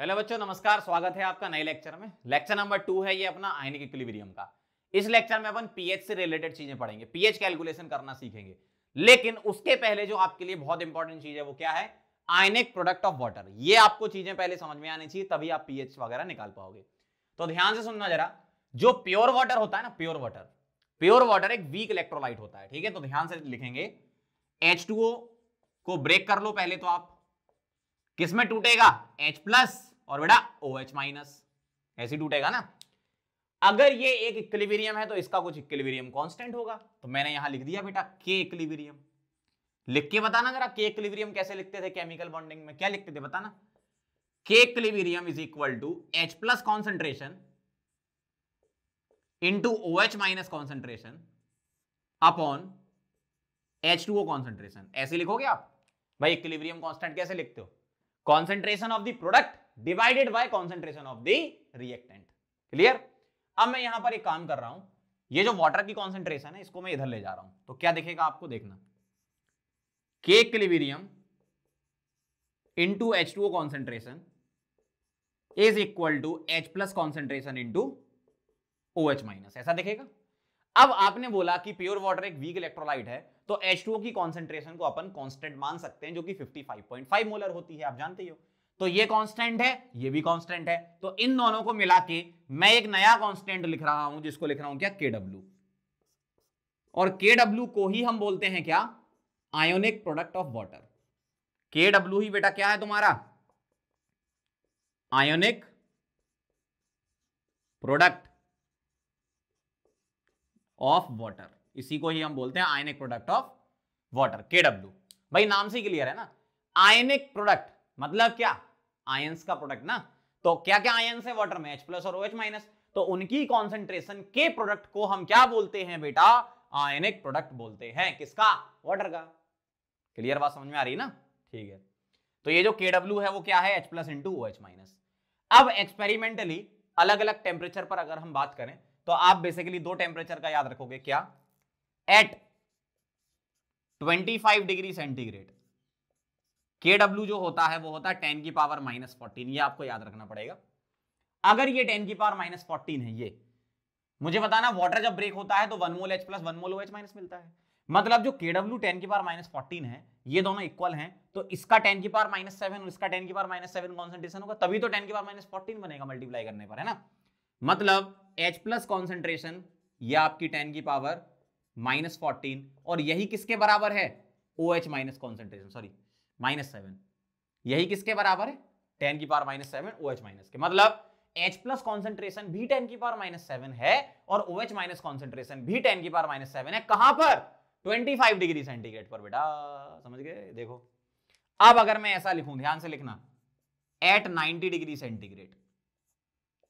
Hello बच्चों नमस्कार स्वागत है आपका नए लेक्चर में लेक्चर नंबर टू है ये अपना आयनिक इक्विलिब्रियम का इस लेक्चर में अपन पीएच से रिलेटेड चीजें पढ़ेंगे पीएच कैलकुलेशन करना सीखेंगे लेकिन उसके पहले जो आपके लिए बहुत इंपॉर्टेंट चीज है वो क्या है आयनिक प्रोडक्ट ऑफ वाटर ये आपको चीजें पहले समझ में आनी चाहिए तभी आप पीएच वगैरह निकाल पाओगे तो ध्यान से सुनना जरा जो प्योर वाटर होता है ना प्योर वाटर प्योर वाटर एक वीक इलेक्ट्रोलाइट होता है ठीक है तो ध्यान से लिखेंगे एच को ब्रेक कर लो पहले तो आप किसमें टूटेगा H प्लस और बेटा ओ एच माइनस ऐसे टूटेगा ना अगर ये एक इक्विलिब्रियम है तो इसका कुछ इक्विलिब्रियम कॉन्स्टेंट होगा तो मैंने यहां लिख दिया बेटा के इक्विलिब्रियम लिख के बताना जरा के इक्विलिब्रियम कैसे लिखते थे केमिकल बॉन्डिंग में क्या लिखते थे बताना के equilibrium is equal to H plus concentration into O H minus concentration upon H two O concentration ऐसे लिखोगे आप भाई इक्विलिब्रियम कॉन्स्टेंट कैसे लिखते हो concentration of the product divided by concentration of the reactant clear अब मैं यहां पर एक काम कर रहा हूं ये जो वाटर की कॉन्सेंट्रेशन है इसको मैं इधर ले जा रहा हूं तो क्या दिखेगा आपको देखना के equilibrium into H two concentration is equal to H plus concentration into O H minus ऐसा दिखेगा अब आपने बोला कि प्योर वाटर एक वीक इलेक्ट्रोलाइट है तो H2O की कॉन्सेंट्रेशन को अपन कांस्टेंट मान सकते हैं जो कि 55.5 मोलर होती है आप जानते ही हो तो ये कांस्टेंट है ये भी कांस्टेंट है तो इन दोनों को मिला के मैं एक नया कांस्टेंट लिख रहा हूं जिसको लिख रहा हूं क्या के डब्ल्यू और के डब्ल्यू को ही हम बोलते हैं क्या ionic product of water K W ही बेटा क्या है तुम्हारा आयोनिक प्रोडक्ट ऑफ वाटर इसी को ही हम बोलते हैं ionic product of water K W भाई नाम से क्लियर है ना आयनिक प्रोडक्ट मतलब क्या आयंस का प्रोडक्ट ना तो क्या क्या आयंस है वाटर में एच प्लस और ओ एच माइनस तो उनकी कॉन्सेंट्रेशन के प्रोडक्ट को हम क्या बोलते हैं बेटा आयनिक प्रोडक्ट बोलते हैं किसका वाटर का क्लियर बात समझ में आ रही ना ठीक है तो ये जो के डब्ल्यू है वो क्या है H plus into O H minus अब एक्सपेरिमेंटली अलग अलग टेम्परेचर पर अगर हम बात करें तो आप बेसिकली दो टेम्परेचर का याद रखोगे क्या at 25 degree centigrade K W जो होता है वो होता है टेन की पावर माइनस फोर्टीन ये आपको याद रखना पड़ेगा अगर ये टेन की पावर माइनस फोर्टीन है ये मुझे बताना वाटर जब ब्रेक होता है तो one mole H plus one mole O H minus मिलता है मतलब जो के डब्ल्यू टेन की पावर माइनस फोर्टीन है ये दोनों इक्वल हैं तो इसका टेन की पावर माइनस सेवन और इसका टेन की पावर माइनस सेवन कॉन्सेंट्रेशन होगा तभी तो टेन की पावर माइनस फोर्टीन बनेगा मल्टीप्लाई करने पर है ना मतलब एच प्लस कॉन्सेंट्रेशन यह आपकी टेन की पावर माइनस फोर्टीन और यही किसके बराबर है O H minus concentration sorry minus seven यही किसके बराबर है टेन की power minus seven O H minus के मतलब एच प्लस कॉन्सेंट्रेशन भी टेन की पावर माइनस सेवन है और ओ एच माइनस कॉन्सेंट्रेशन भी टेन की पावर माइनस सेवन है कहां पर ट्वेंटी फाइव डिग्री सेंटीग्रेड पर बेटा समझ गए देखो अब अगर मैं ऐसा लिखूं ध्यान से लिखना एट नाइनटी डिग्री सेंटीग्रेड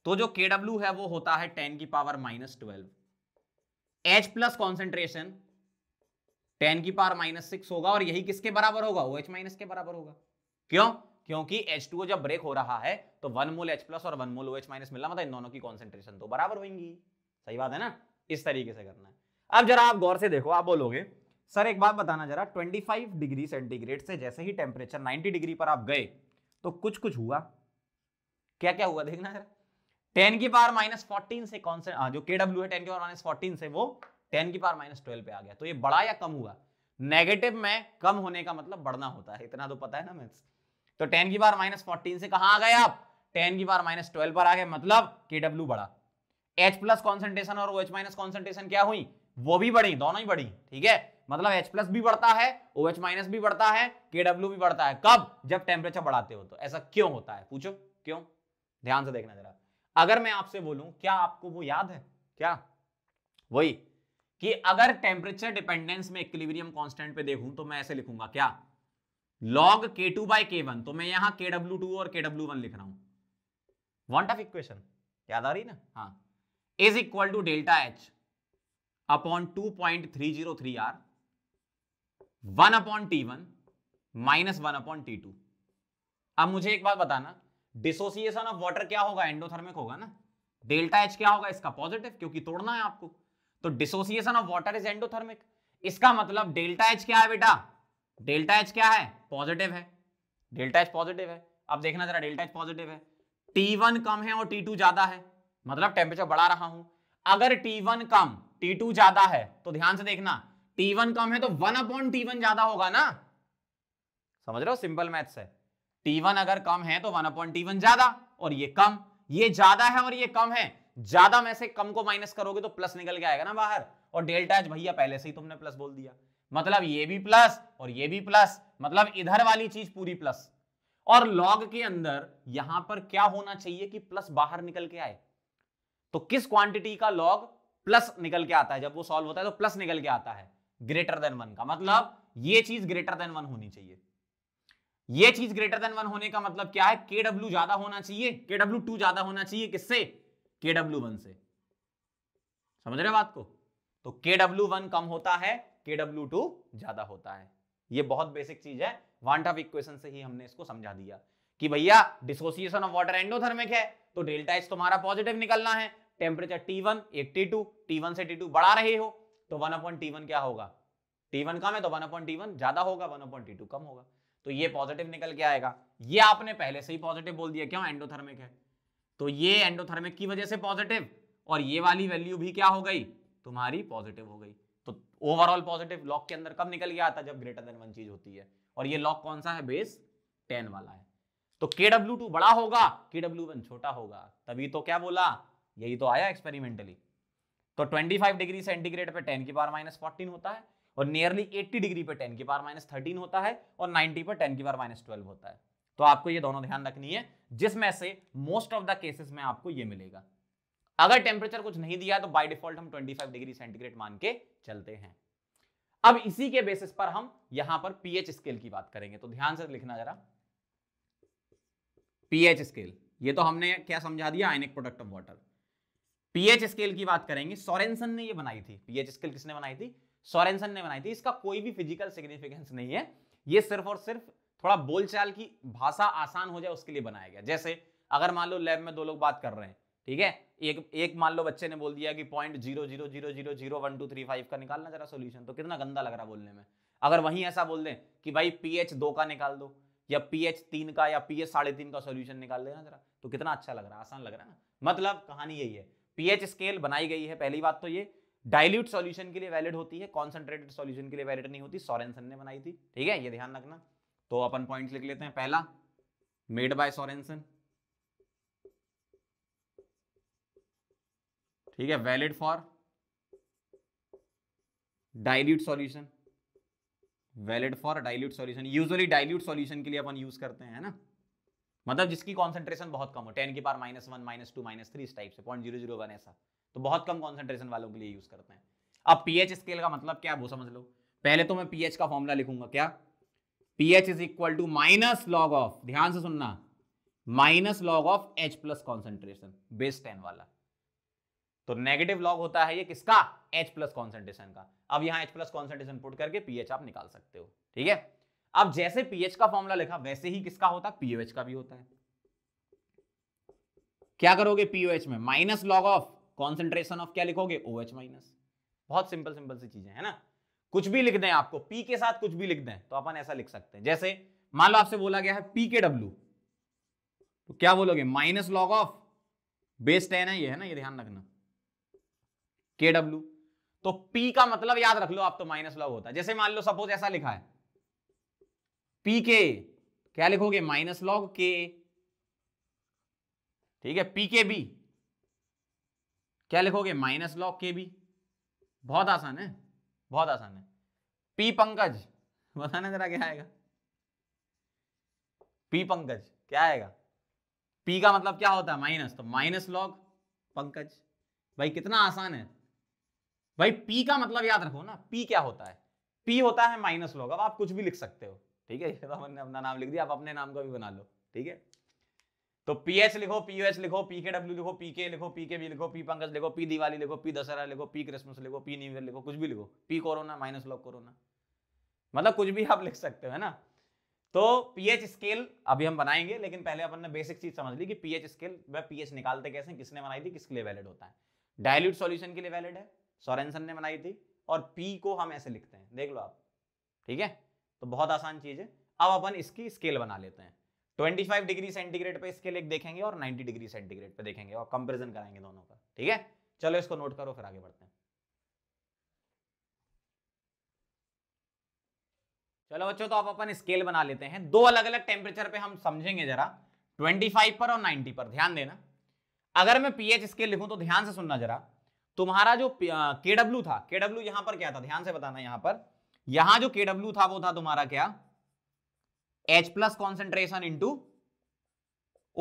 तो जो के डब्ल्यू है वो होता है टेन की power minus twelve H plus concentration ten की पार माइनस सिक्स होगा और यही किसके बराबर होगा ओ एच माइनस के बराबर होगा क्यों क्योंकि एच टू जब ब्रेक हो रहा है तो वन मोल एच प्लस और one mole O H minus मिलना मतलब इन दोनों की कॉन्सेंट्रेशन तो बराबर होगी सही बात है ना इस तरीके से करना है अब जरा आप गौर से देखो आप बोलोगे सर एक बात बताना जरा 25 डिग्री सेंटीग्रेड से जैसे ही टेम्परेचर 90 डिग्री पर आप गए तो कुछ कुछ हुआ क्या क्या हुआ देखना जरा टेन की पावर माइनस फोर्टीन से कौन से आ, जो के डब्ल्यू है टेन की पावर माइनस फोर्टीन से वो टेन की पावर माइनस ट्वेल्व पे आ गया तो ये बड़ा या कम हुआ नेगेटिव में कम होने का मतलब बढ़ना होता है इतना तो पता है ना मैथ्स तो टेन की पावर माइनस फोर्टीन से कहा आ गए आप टेन की पावर माइनस ट्वेल्व पर आ गए मतलब के डब्ल्यू बढ़ा एच प्लस कॉन्सेंट्रेशन और ओ एच माइनस कॉन्सेंट्रेशन क्या हुई वो भी बढ़ी दोनों ही बढ़ी ठीक है मतलब एच प्लस भी बढ़ता है ओ एच माइनस भी बढ़ता है के डब्ल्यू भी बढ़ता है कब जब टेम्परेचर बढ़ाते हो तो ऐसा क्यों होता है पूछो क्यों ध्यान से देखना जरा अगर मैं आपसे बोलूं क्या आपको वो याद है क्या वही कि अगर टेम्परेचर डिपेंडेंस में इक्विलिब्रियम कांस्टेंट पे देखूं तो मैं ऐसे लिखूंगा क्या लॉग के टू बाई के वन तो मैं यहां के डब्ल्यू टू और के डब्ल्यू वन लिख रहा हूं वॉन्ट ऑफ इक्वेशन याद आ रही ना हाँ is equal to delta H upon two point three zero three R one upon T one minus one upon T two अब मुझे एक बात बताना डिसोसिएशन ऑफ वाटर क्या होगा एंडोथर्मिक होगा ना डेल्टा एच क्या होगा इसका पॉजिटिव क्योंकि तोड़ना है आपको तो dissociation of water is endothermic इसका मतलब डेल्टा एच क्या है बेटा डेल्टा एच क्या है पॉजिटिव है डेल्टा एच पॉजिटिव है अब देखना जरा डेल्टा एच पॉजिटिव है टी कम है और टी ज्यादा है मतलब टेम्परेचर बढ़ा रहा हूं अगर टी कम टी ज्यादा है तो ध्यान से देखना टी कम है तो वन अपॉन टी वन ज्यादा होगा ना समझ रहे हो सिंपल मैथ्स है टी अगर कम है तो वन अपॉन टी वन ज्यादा और ये कम ये ज्यादा है और ये कम है ज्यादा में से कम को माइनस करोगे तो प्लस निकल के आएगा ना बाहर और डेल्टा एच भैया पहले से ही तुमने प्लस बोल दिया मतलब ये भी प्लस और ये भी प्लस मतलब इधर वाली चीज पूरी प्लस और लॉग के अंदर यहां पर क्या होना चाहिए कि प्लस बाहर निकल के आए तो किस क्वांटिटी का लॉग प्लस निकल के आता है जब वो सॉल्व होता है तो प्लस निकल के आता है ग्रेटर देन वन का मतलब ये चीज ग्रेटर देन वन होनी चाहिए ये चीज ग्रेटर देन वन होने का मतलब क्या है के डब्ल्यू ज्यादा होना चाहिए के डब्ल्यू टू ज्यादा होना चाहिए किससे के डब्ल्यू वन से समझ रहे बात को तो के डब्ल्यू वन कम होता है के डब्ल्यू टू ज्यादा होता है ये बहुत बेसिक चीज है वांट ऑफ इक्वेशन से ही हमने इसको समझा दिया कि भैया डिसोसिएशन ऑफ वाटर एंडोथर्मिक है तो डेल्टा एच तुम्हारा पॉजिटिव निकलना है टेम्परेचर टी वन एक टी टू टी वन से टी टू बढ़ा रहे हो तो वन अपॉइंट टी वन क्या होगा टी वन कम है तो वन अपॉइंट टी वन ज्यादा होगा वन अपॉइंट टी टू कम होगा तो ये पॉजिटिव निकल के आएगा ये आपने पहले से ही पॉजिटिव बोल दिया क्यों एंडोथर्मिक है तो ये एंडोथर्मिक की वजह से पॉजिटिव और ये वाली वैल्यू भी क्या हो गई तुम्हारी पॉजिटिव हो गई तो ओवरऑल पॉजिटिव लॉक के अंदर कब निकल गया था जब ग्रेटर देन वन चीज होती है और ये लॉक कौन सा है बेस टेन वाला है तो के डब्ल्यू टू बड़ा होगा के डब्ल्यू वन छोटा होगा तभी तो क्या बोला यही तो आया एक्सपेरिमेंटली तो 25 डिग्री सेंटीग्रेड पे 10 की पावर माइनस फोर्टीन होता है और नियरली 80 डिग्री पे 10 की पावर माइनस थर्टीन होता है और 90 पर 10 की पावर माइनस ट्वेल्व होता है तो आपको ये दोनों ध्यान रखनी है जिसमें से मोस्ट ऑफ द केसेस में आपको ये मिलेगा अगर टेम्परेचर कुछ नहीं दिया तो बाई डिफॉल्ट हम 25 डिग्री सेंटीग्रेड मान के चलते हैं अब इसी के बेसिस पर हम यहां पर पीएच स्केल की बात करेंगे तो ध्यान से लिखना जरा पीएच स्केल ये तो हमने क्या समझा दिया ionic product of water pH scale की बात करेंगे सोरेंसन ने ये बनाई थी पीएच स्केल किसने बनाई थी सोरेंसन ने बनाई थी इसका कोई भी फिजिकल सिग्निफिकेंस नहीं है ये सिर्फ और सिर्फ थोड़ा बोलचाल की भाषा आसान हो जाए उसके लिए बनाया गया जैसे अगर मान लो लैब में दो लोग बात कर रहे हैं ठीक है एक एक मान लो बच्चे ने बोल दिया कि point zero zero zero zero zero one two three five का निकालना जरा सोल्यूशन तो कितना गंदा लग रहा बोलने में अगर वहीं ऐसा बोल दें कि भाई पी एच दो का निकाल दो या पी एच तीन का या पी एच साढ़े तीन का सोल्यूशन निकाल देना जरा तो कितना अच्छा लग रहा है आसान लग रहा है मतलब कहानी यही है पी एच स्केल बनाई गई है पहली बात तो ये डायल्यूट सॉल्यूशन के लिए वैलिड होती है कॉन्सेंट्रेटेड सॉल्यूशन के लिए वैलिड नहीं होती सॉरेंसन ने बनाई थी ठीक है ये ध्यान रखना तो अपन पॉइंट लिख लेते हैं पहला मेड बाय सोरेंसन ठीक है valid for dilute solution valid for dilute solution usually dilute solution के लिए अपन यूज करते हैं ना मतलब जिसकी कॉन्सेंट्रेशन बहुत कम हो टेन की power minus one minus two minus three इस टाइप से पॉइंट जीरो जीरो वन ऐसा तो बहुत कम कॉन्सेंट्रेशन वालों के लिए यूज करते हैं अब पीएच स्केल का मतलब क्या है वो समझ लो पहले तो मैं पीएच का फॉर्मूला लिखूंगा क्या P H is equal to minus log of ध्यान से सुनना minus log of H plus concentration base ten वाला तो नेगेटिव लॉग होता है ये किसका एच प्लस कॉन्सेंट्रेशन का अब यहां एच प्लस कॉन्सेंट्रेशन पुट करके पीएच आप निकाल सकते हो ठीक है अब जैसे पीएच का फॉर्मूला लिखा वैसे ही किसका होता है पीओएच का भी होता है क्या करोगे पीओएच में minus log of concentration of क्या लिखोगे ओ एच माइनस बहुत सिंपल सिंपल सी चीजें है ना कुछ भी लिख दें आपको पी के साथ कुछ भी लिख दें तो अपन ऐसा लिख सकते हैं जैसे मान लो आपसे बोला गया है पी के डब्ल्यू तो क्या बोलोगे minus log of base ten है ये है ना ये ध्यान रखना के डब्ल्यू तो पी का मतलब याद रख लो आप तो माइनस लॉग होता है जैसे मान लो सपोज ऐसा लिखा है पी के क्या लिखोगे माइनस लॉग के ठीक है पी के बी क्या लिखोगे माइनस लॉग के बी बहुत आसान है बहुत आसान है पी पंकज बताना जरा क्या आएगा पी पंकज क्या आएगा पी का मतलब क्या होता है माइनस तो माइनस लॉग पंकज भाई कितना आसान है भाई पी का मतलब याद रखो ना पी क्या होता है पी होता है माइनस लॉग अब आप कुछ भी लिख सकते हो ठीक है ये तो अपना नाम लिख दिया आप अपने नाम का भी बना लो ठीक है तो एच लिखो एच लिखो पीके डब्ल्यू लिखो पीके लिखो पीके बी लिखो पी पंकज लिखो पी दिवाली लिखो पी दशहरा लिखो पी क्रिसमस लिखो पी न्यू ईयर लिखो कुछ भी लिखो P corona minus lock corona मतलब कुछ भी आप लिख सकते हो है ना तो पीएच स्केल अभी हम बनाएंगे लेकिन पहले अपन ने बेसिक चीज समझ ली कि पीएच स्केल वह पीएच निकालते कैसे किसने बनाई थी किसके लिए वैलिड होता है डायल्यूट सॉल्यूशन के लिए वैलिड है सोरेंसन ने बनाई थी और पी को हम ऐसे लिखते हैं देख लो आप ठीक है तो बहुत आसान चीज है अब अपन इसकी स्केल बना लेते हैं 25 डिग्री सेंटीग्रेड पे इसके लेक देखेंगे और 90 डिग्री सेंटीग्रेड पे देखेंगे और कंपेरिजन कराएंगे दोनों का ठीक है चलो इसको नोट करो फिर आगे बढ़ते हैं चलो बच्चों तो आप अपन स्केल बना लेते हैं दो अलग अलग टेम्परेचर पे हम समझेंगे जरा 25 पर और 90 पर ध्यान देना अगर मैं पीएच स्केल लिखूं तो ध्यान से सुनना जरा तुम्हारा जो के डब्ल्यू था के डब्ल्यू यहां पर क्या था ध्यान से बताना यहां पर यहां जो के डब्ल्यू था वो था तुम्हारा क्या H plus concentration into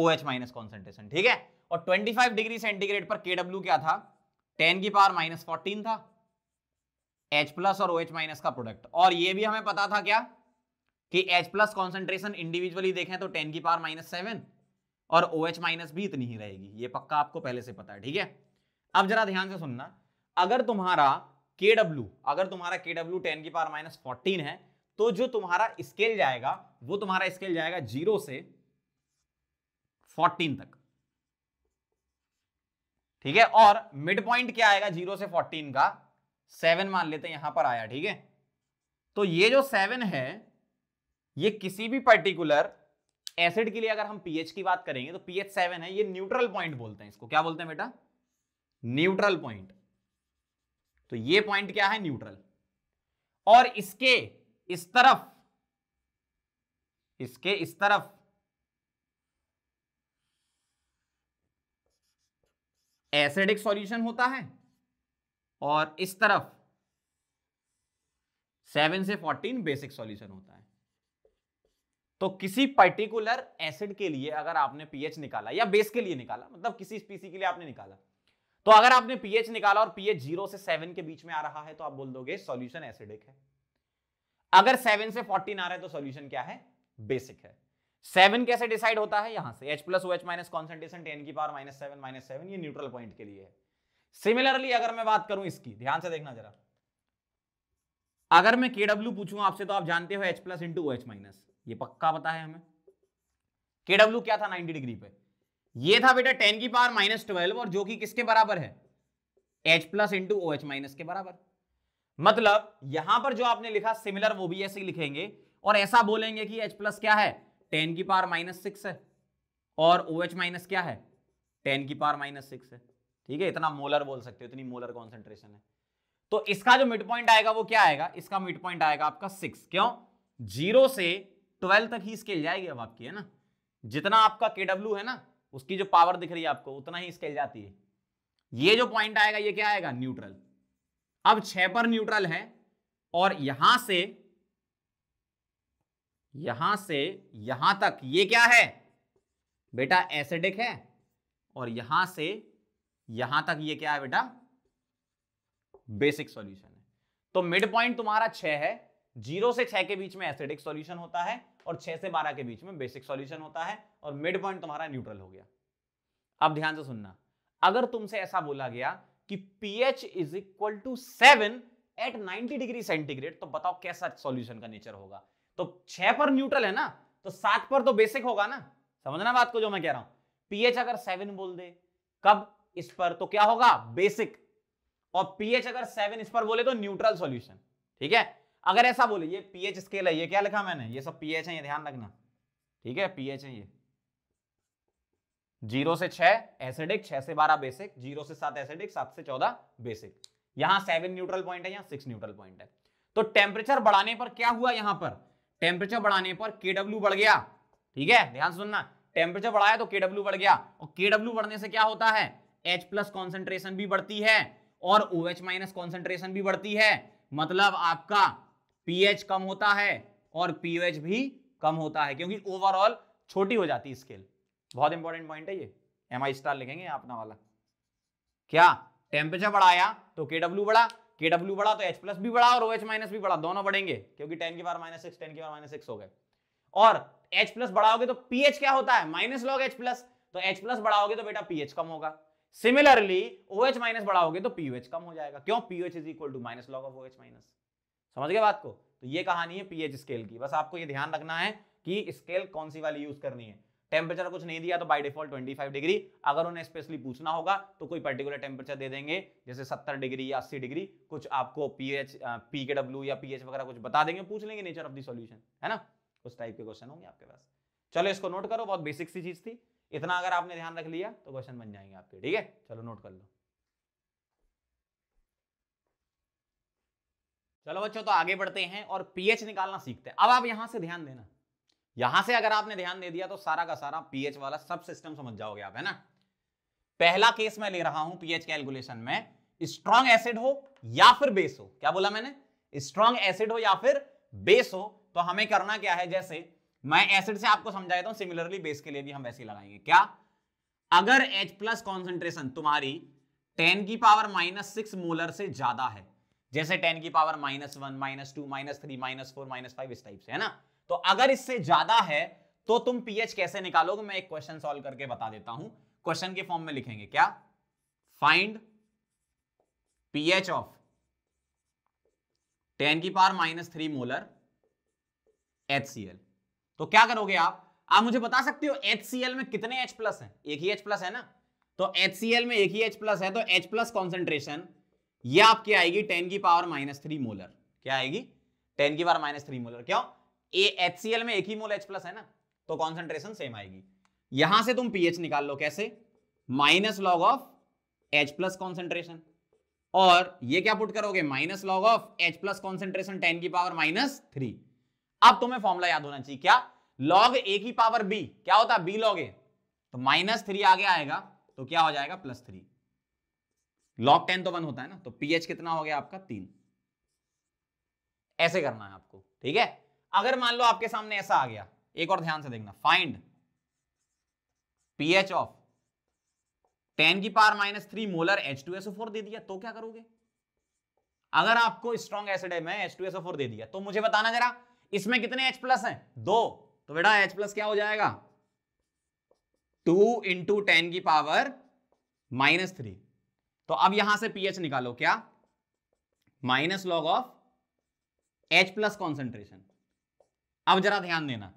O H minus concentration ठीक है और 25 डिग्री सेंटीग्रेड पर के डब्ल्यू क्या था 10 की पावर माइनस फोर्टीन था एच प्लस और ओ एच माइनस का प्रोडक्ट और ये भी हमें पता था क्या कि एच प्लस कॉन्सेंट्रेशन इंडिविजुअली देखें तो 10 की पावर माइनस सेवन और ओ एच माइनस भी इतनी ही रहेगी ये पक्का आपको पहले से पता है ठीक है अब जरा ध्यान से सुनना अगर तुम्हारा के डब्ल्यू अगर तुम्हारा के डब्ल्यू टेन की पावर माइनस फोर्टीन है तो जो तुम्हारा स्केल जाएगा वो तुम्हारा स्केल जाएगा जीरो से फोर्टीन तक ठीक है और मिड पॉइंट क्या आएगा जीरो से फोर्टीन का सेवन मान लेते हैं यहां पर आया ठीक है तो ये जो सेवन है ये किसी भी पर्टिकुलर एसिड के लिए अगर हम पीएच की बात करेंगे तो पीएच सेवन है ये न्यूट्रल पॉइंट बोलते हैं इसको क्या बोलते हैं बेटा न्यूट्रल पॉइंट तो ये पॉइंट क्या है न्यूट्रल और इसके इस तरफ इसके इस तरफ एसिडिक सॉल्यूशन होता है और इस तरफ सेवन से फोर्टीन बेसिक सॉल्यूशन होता है तो किसी पर्टिकुलर एसिड के लिए अगर आपने पीएच निकाला या बेस के लिए निकाला मतलब किसी स्पीसी के लिए आपने निकाला तो अगर आपने पीएच निकाला और पीएच जीरो से सेवन के बीच में आ रहा है तो आप बोल दोगे सॉल्यूशन एसिडिक है अगर सेवन से फोर्टीन आ रहा है तो सॉल्यूशन क्या है बेसिक है सेवन कैसे डिसाइड होता है यहां से H plus O H minus concentration ten की power minus seven minus seven ये न्यूट्रल पॉइंट के लिए है सिमिलरली अगर मैं बात करूं इसकी ध्यान से देखना जरा अगर मैं के डब्ल्यू पूछूं आपसे तो आप जानते हो H plus into O H minus ये पक्का पता है हमें के डब्ल्यू क्या था 90 डिग्री पे ये था बेटा 10 की पावर माइनस ट्वेल्व और जो कि किसके बराबर है H plus into O H minus के बराबर मतलब यहां पर जो आपने लिखा सिमिलर वो भी ऐसे लिखेंगे और ऐसा बोलेंगे कि एच प्लस क्या है टेन की पार माइनस सिक्स है और ओ OH माइनस क्या है टेन की पार माइनस सिक्स है ठीक है इतना मोलर बोल सकते हो इतनी मोलर कॉन्सेंट्रेशन है तो इसका जो मिड पॉइंट आएगा वो क्या आएगा इसका मिड पॉइंट आएगा आपका सिक्स क्यों जीरो से ट्वेल्व तक ही स्केल जाएगी अब आपकी है ना जितना आपका के है ना उसकी जो पावर दिख रही है आपको उतना ही स्केल जाती है ये जो पॉइंट आएगा ये क्या आएगा न्यूट्रल अब छह पर न्यूट्रल है और यहां से यहां से यहां तक ये क्या है बेटा एसिडिक है और यहां से यहां तक ये क्या है बेटा बेसिक सॉल्यूशन है तो मिड पॉइंट तुम्हारा छह है जीरो से छह के बीच में एसिडिक सॉल्यूशन होता है और छह से बारह के बीच में बेसिक सॉल्यूशन होता है और मिड पॉइंट तुम्हारा न्यूट्रल हो गया अब ध्यान से सुनना अगर तुमसे ऐसा बोला गया कि pH is equal to seven at ninety degree centigrade तो बताओ कैसा सॉल्यूशन का नेचर होगा तो छह पर न्यूट्रल है ना तो सात पर तो बेसिक होगा ना समझना बात को जो मैं कह रहा हूं पीएच अगर सेवन बोल दे कब इस पर तो क्या होगा बेसिक और पीएच अगर सेवन इस पर बोले तो न्यूट्रल सॉल्यूशन ठीक है अगर ऐसा बोले ये पीएच स्केल है ये क्या लिखा मैंने ये सब पीएच है ये ध्यान रखना ठीक है पीएच है ये जीरो से छह एसिडिक छह से बारह बेसिक जीरो से सात एसिडिक सात से चौदह बेसिक यहां सेवन न्यूट्रल पॉइंट है यहां सिक्स न्यूट्रल पॉइंट है तो टेम्परेचर बढ़ाने पर क्या हुआ यहां पर टेम्परेचर बढ़ाने पर के बढ़ गया ठीक है ध्यान सुनना टेम्परेचर बढ़ाया तो के बढ़ गया और के बढ़ने से क्या होता है एच प्लस कॉन्सेंट्रेशन भी बढ़ती है और ओ एच माइनस कॉन्सेंट्रेशन भी बढ़ती है मतलब आपका पीएच कम होता है और पीएच भी कम होता है क्योंकि ओवरऑल छोटी हो जाती है स्केल बहुत इंपॉर्टेंट पॉइंट है ये एम आई स्टार लिखेंगे अपना वाला क्या टेम्परेचर बढ़ाया तो के डब्ल्यू बढ़ा के डब्ल्यू बढ़ा तो एच प्लस भी बढ़ा और ओ एच माइनस भी बढ़ा दोनों बढ़ेंगे क्योंकि टेन के बार माइनस सिक्स टेन के बार माइनस सिक्स हो गए और एच प्लस बढ़ाओगे तो पीएच क्या होता है माइनस लॉग एच प्लस तो एच प्लस बढ़ाओगे तो बेटा पीएच कम होगा सिमिलरली ओ एच माइनस बढ़ाओगे तो पी एच कम हो जाएगा क्यों P H is equal to minus log of O H minus समझ गए बात को तो ये कहानी है पीएच स्केल की बस आपको ये ध्यान रखना है कि स्केल कौन सी वाली यूज करनी है टेम्परेचर कुछ नहीं दिया तो बाई डिफॉल्ट 25 डिग्री अगर उन्हें स्पेशली पूछना होगा तो कोई पर्टिकुलर टेम्परेचर दे देंगे जैसे 70 डिग्री या 80 डिग्री कुछ आपको पीएच पी के डब्ल्यू या पीएच वगैरह कुछ बता देंगे पूछ लेंगे नेचर ऑफ द सॉल्यूशन है ना उस टाइप के क्वेश्चन होंगे आपके पास चलो इसको नोट करो बहुत बेसिक सी चीज थी इतना अगर आपने ध्यान रख लिया तो क्वेश्चन बन जाएंगे आपके ठीक है चलो नोट कर लो चलो बच्चों तो आगे बढ़ते हैं और पीएच निकालना सीखते हैं अब आप यहां से ध्यान देना यहां से अगर आपने ध्यान दे दिया तो सारा का सारा पीएच वाला सब सिस्टम समझ जाओगे आप है ना पहला केस मैं ले रहा हूं पीएच कैलकुलेशन में स्ट्रॉन्ग एसिड हो या फिर बेस हो क्या बोला मैंने स्ट्रॉन्ग एसिड हो या फिर बेस हो तो हमें करना क्या है जैसे मैं एसिड से आपको समझा देता हूं सिमिलरली बेस के लिए भी हम वैसे लगाएंगे क्या अगर H प्लस कॉन्सेंट्रेशन तुम्हारी 10 की पावर माइनस सिक्स मोलर से ज्यादा है जैसे 10 की power minus one minus two minus three minus four minus five इस टाइप से है ना तो अगर इससे ज्यादा है तो तुम पीएच कैसे निकालोगे मैं एक क्वेश्चन सॉल्व करके बता देता हूं क्वेश्चन के फॉर्म में लिखेंगे क्या फाइंड पीएच ऑफ टेन की power minus three molar H तो क्या करोगे आप आप मुझे बता सकते हो एच में कितने एच प्लस है एक ही एच प्लस है ना तो एच में एक ही एच प्लस है तो एच प्लस कॉन्सेंट्रेशन ये आपकी आएगी टेन की पावर माइनस थ्री मोलर क्या आएगी टेन की पावर माइनस थ्री मोलर क्यों HCl में एक ही मोल H प्लस है ना तो कॉन्सेंट्रेशन सेम आएगी यहां से तुम पीएच निकाल लो कैसे minus log of H plus concentration और ये क्या पुट करोगे minus log of H plus concentration ten की पावर माइनस थ्री अब तुम्हें फॉर्मुला याद होना चाहिए क्या लॉग ए की पावर बी क्या होता है बी लॉग ए तो माइनस थ्री आगे आएगा तो क्या हो जाएगा प्लस थ्री लॉग टेन तो वन होता है ना तो पीएच कितना हो गया आपका तीन ऐसे करना है आपको ठीक है अगर मान लो आपके सामने ऐसा आ गया एक और ध्यान से देखना फाइंड पीएच ऑफ टेन की power minus three molar H two SO four दे दिया तो क्या करोगे अगर आपको स्ट्रॉन्ग एसिड है मैं एच टू एसओ फोर दे दिया तो मुझे बताना जरा इसमें कितने एच प्लस है दो तो बेटा एच प्लस क्या हो जाएगा टू इंटू टेन की पावर माइनस थ्री तो अब यहां से पीएच निकालो क्या minus log of H plus concentration अब जरा ध्यान देना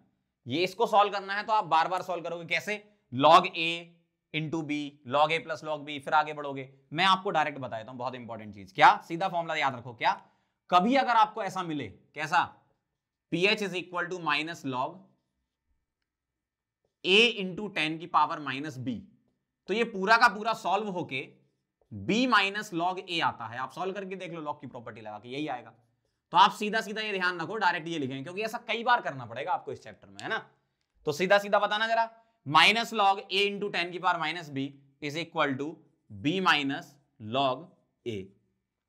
ये इसको सॉल्व करना है तो आप बार बार सॉल्व करोगे कैसे log A into B log A plus log B फिर आगे बढ़ोगे मैं आपको डायरेक्ट बता देता हूं बहुत इंपॉर्टेंट चीज क्या सीधा फॉर्मुला याद रखो क्या कभी अगर आपको ऐसा मिले कैसा P H is equal to minus log A into ten की पावर माइनस बी तो ये पूरा का पूरा सॉल्व होके बी माइनस लॉग ए आता है आप सॉल्व करके देख लो लॉग की प्रॉपर्टी लगा के यही आएगा तो आप सीधा सीधा ये ध्यान रखो डायरेक्ट ये लिखेंगे क्योंकि ऐसा कई बार करना पड़ेगा आपको इस चैप्टर में है ना तो सीधा सीधा बताना जरा minus log A into ten की power minus B is equal to B minus log A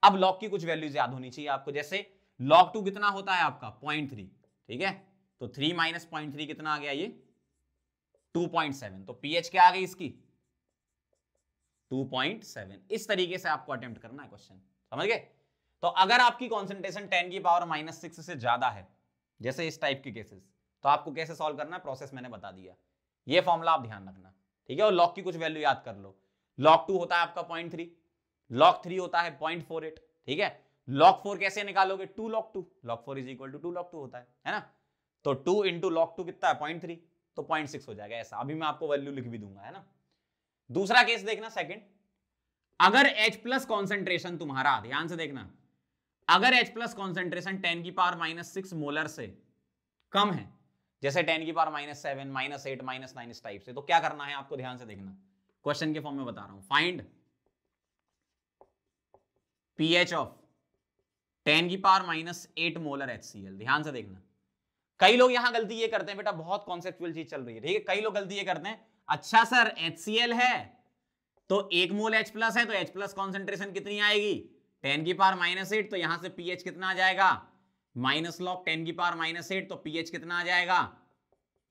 अब लॉग की कुछ वैल्यूज याद होनी चाहिए आपको जैसे लॉग टू कितना होता है आपका पॉइंट थ्री ठीक है तो थ्री माइनस पॉइंट थ्री कितना आ गया ये टू पॉइंट सेवन तो पीएच क्या आ गई इसकी टू पॉइंट सेवन इस तरीके से आपको अटेम्प्ट करना है क्वेश्चन समझ गए तो अगर आपकी कॉन्सेंट्रेशन टेन की पावर माइनस सिक्स से ज्यादा है जैसे इस टाइप के केसेस तो आपको कैसे सॉल्व करना है प्रोसेस मैंने बता दिया ये फॉर्मूला आप ध्यान रखना ठीक है और लॉक की कुछ वैल्यू याद कर लो लॉक टू होता है आपका पॉइंट थ्री लॉक थ्री होता है पॉइंट फोर एट ठीक है लॉक फोर कैसे निकालोगे two log two log four is equal to two log two होता है है ना तो टू इंटू लॉक टू कितना है पॉइंट थ्री तो पॉइंट सिक्स हो जाएगा ऐसा अभी मैं आपको वैल्यू लिख भी दूंगा है ना दूसरा केस देखना सेकेंड अगर एच प्लस कॉन्सेंट्रेशन तुम्हारा ध्यान से देखना अगर H प्लस कॉन्सेंट्रेशन टेन की पावर माइनस सिक्स मोलर से कम है जैसे टेन की power minus seven minus eight minus nine इस टाइप से तो क्या करना है आपको ध्यान से देखना क्वेश्चन के फॉर्म में बता रहा हूं फाइंड पीएच ऑफ टेन की power minus eight molar H ध्यान से देखना कई लोग यहां गलती ये करते हैं बेटा बहुत कॉन्सेप्चुअल चीज चल रही है ठीक है कई लोग गलती ये करते हैं अच्छा सर एच है तो एक मोल एच प्लस है तो एच प्लस कॉन्सेंट्रेशन कितनी आएगी टेन की पार माइनस एट तो यहां से पीएच कितना आ जाएगा माइनस लॉग टेन की पार माइनस एट तो पीएच कितना आ जाएगा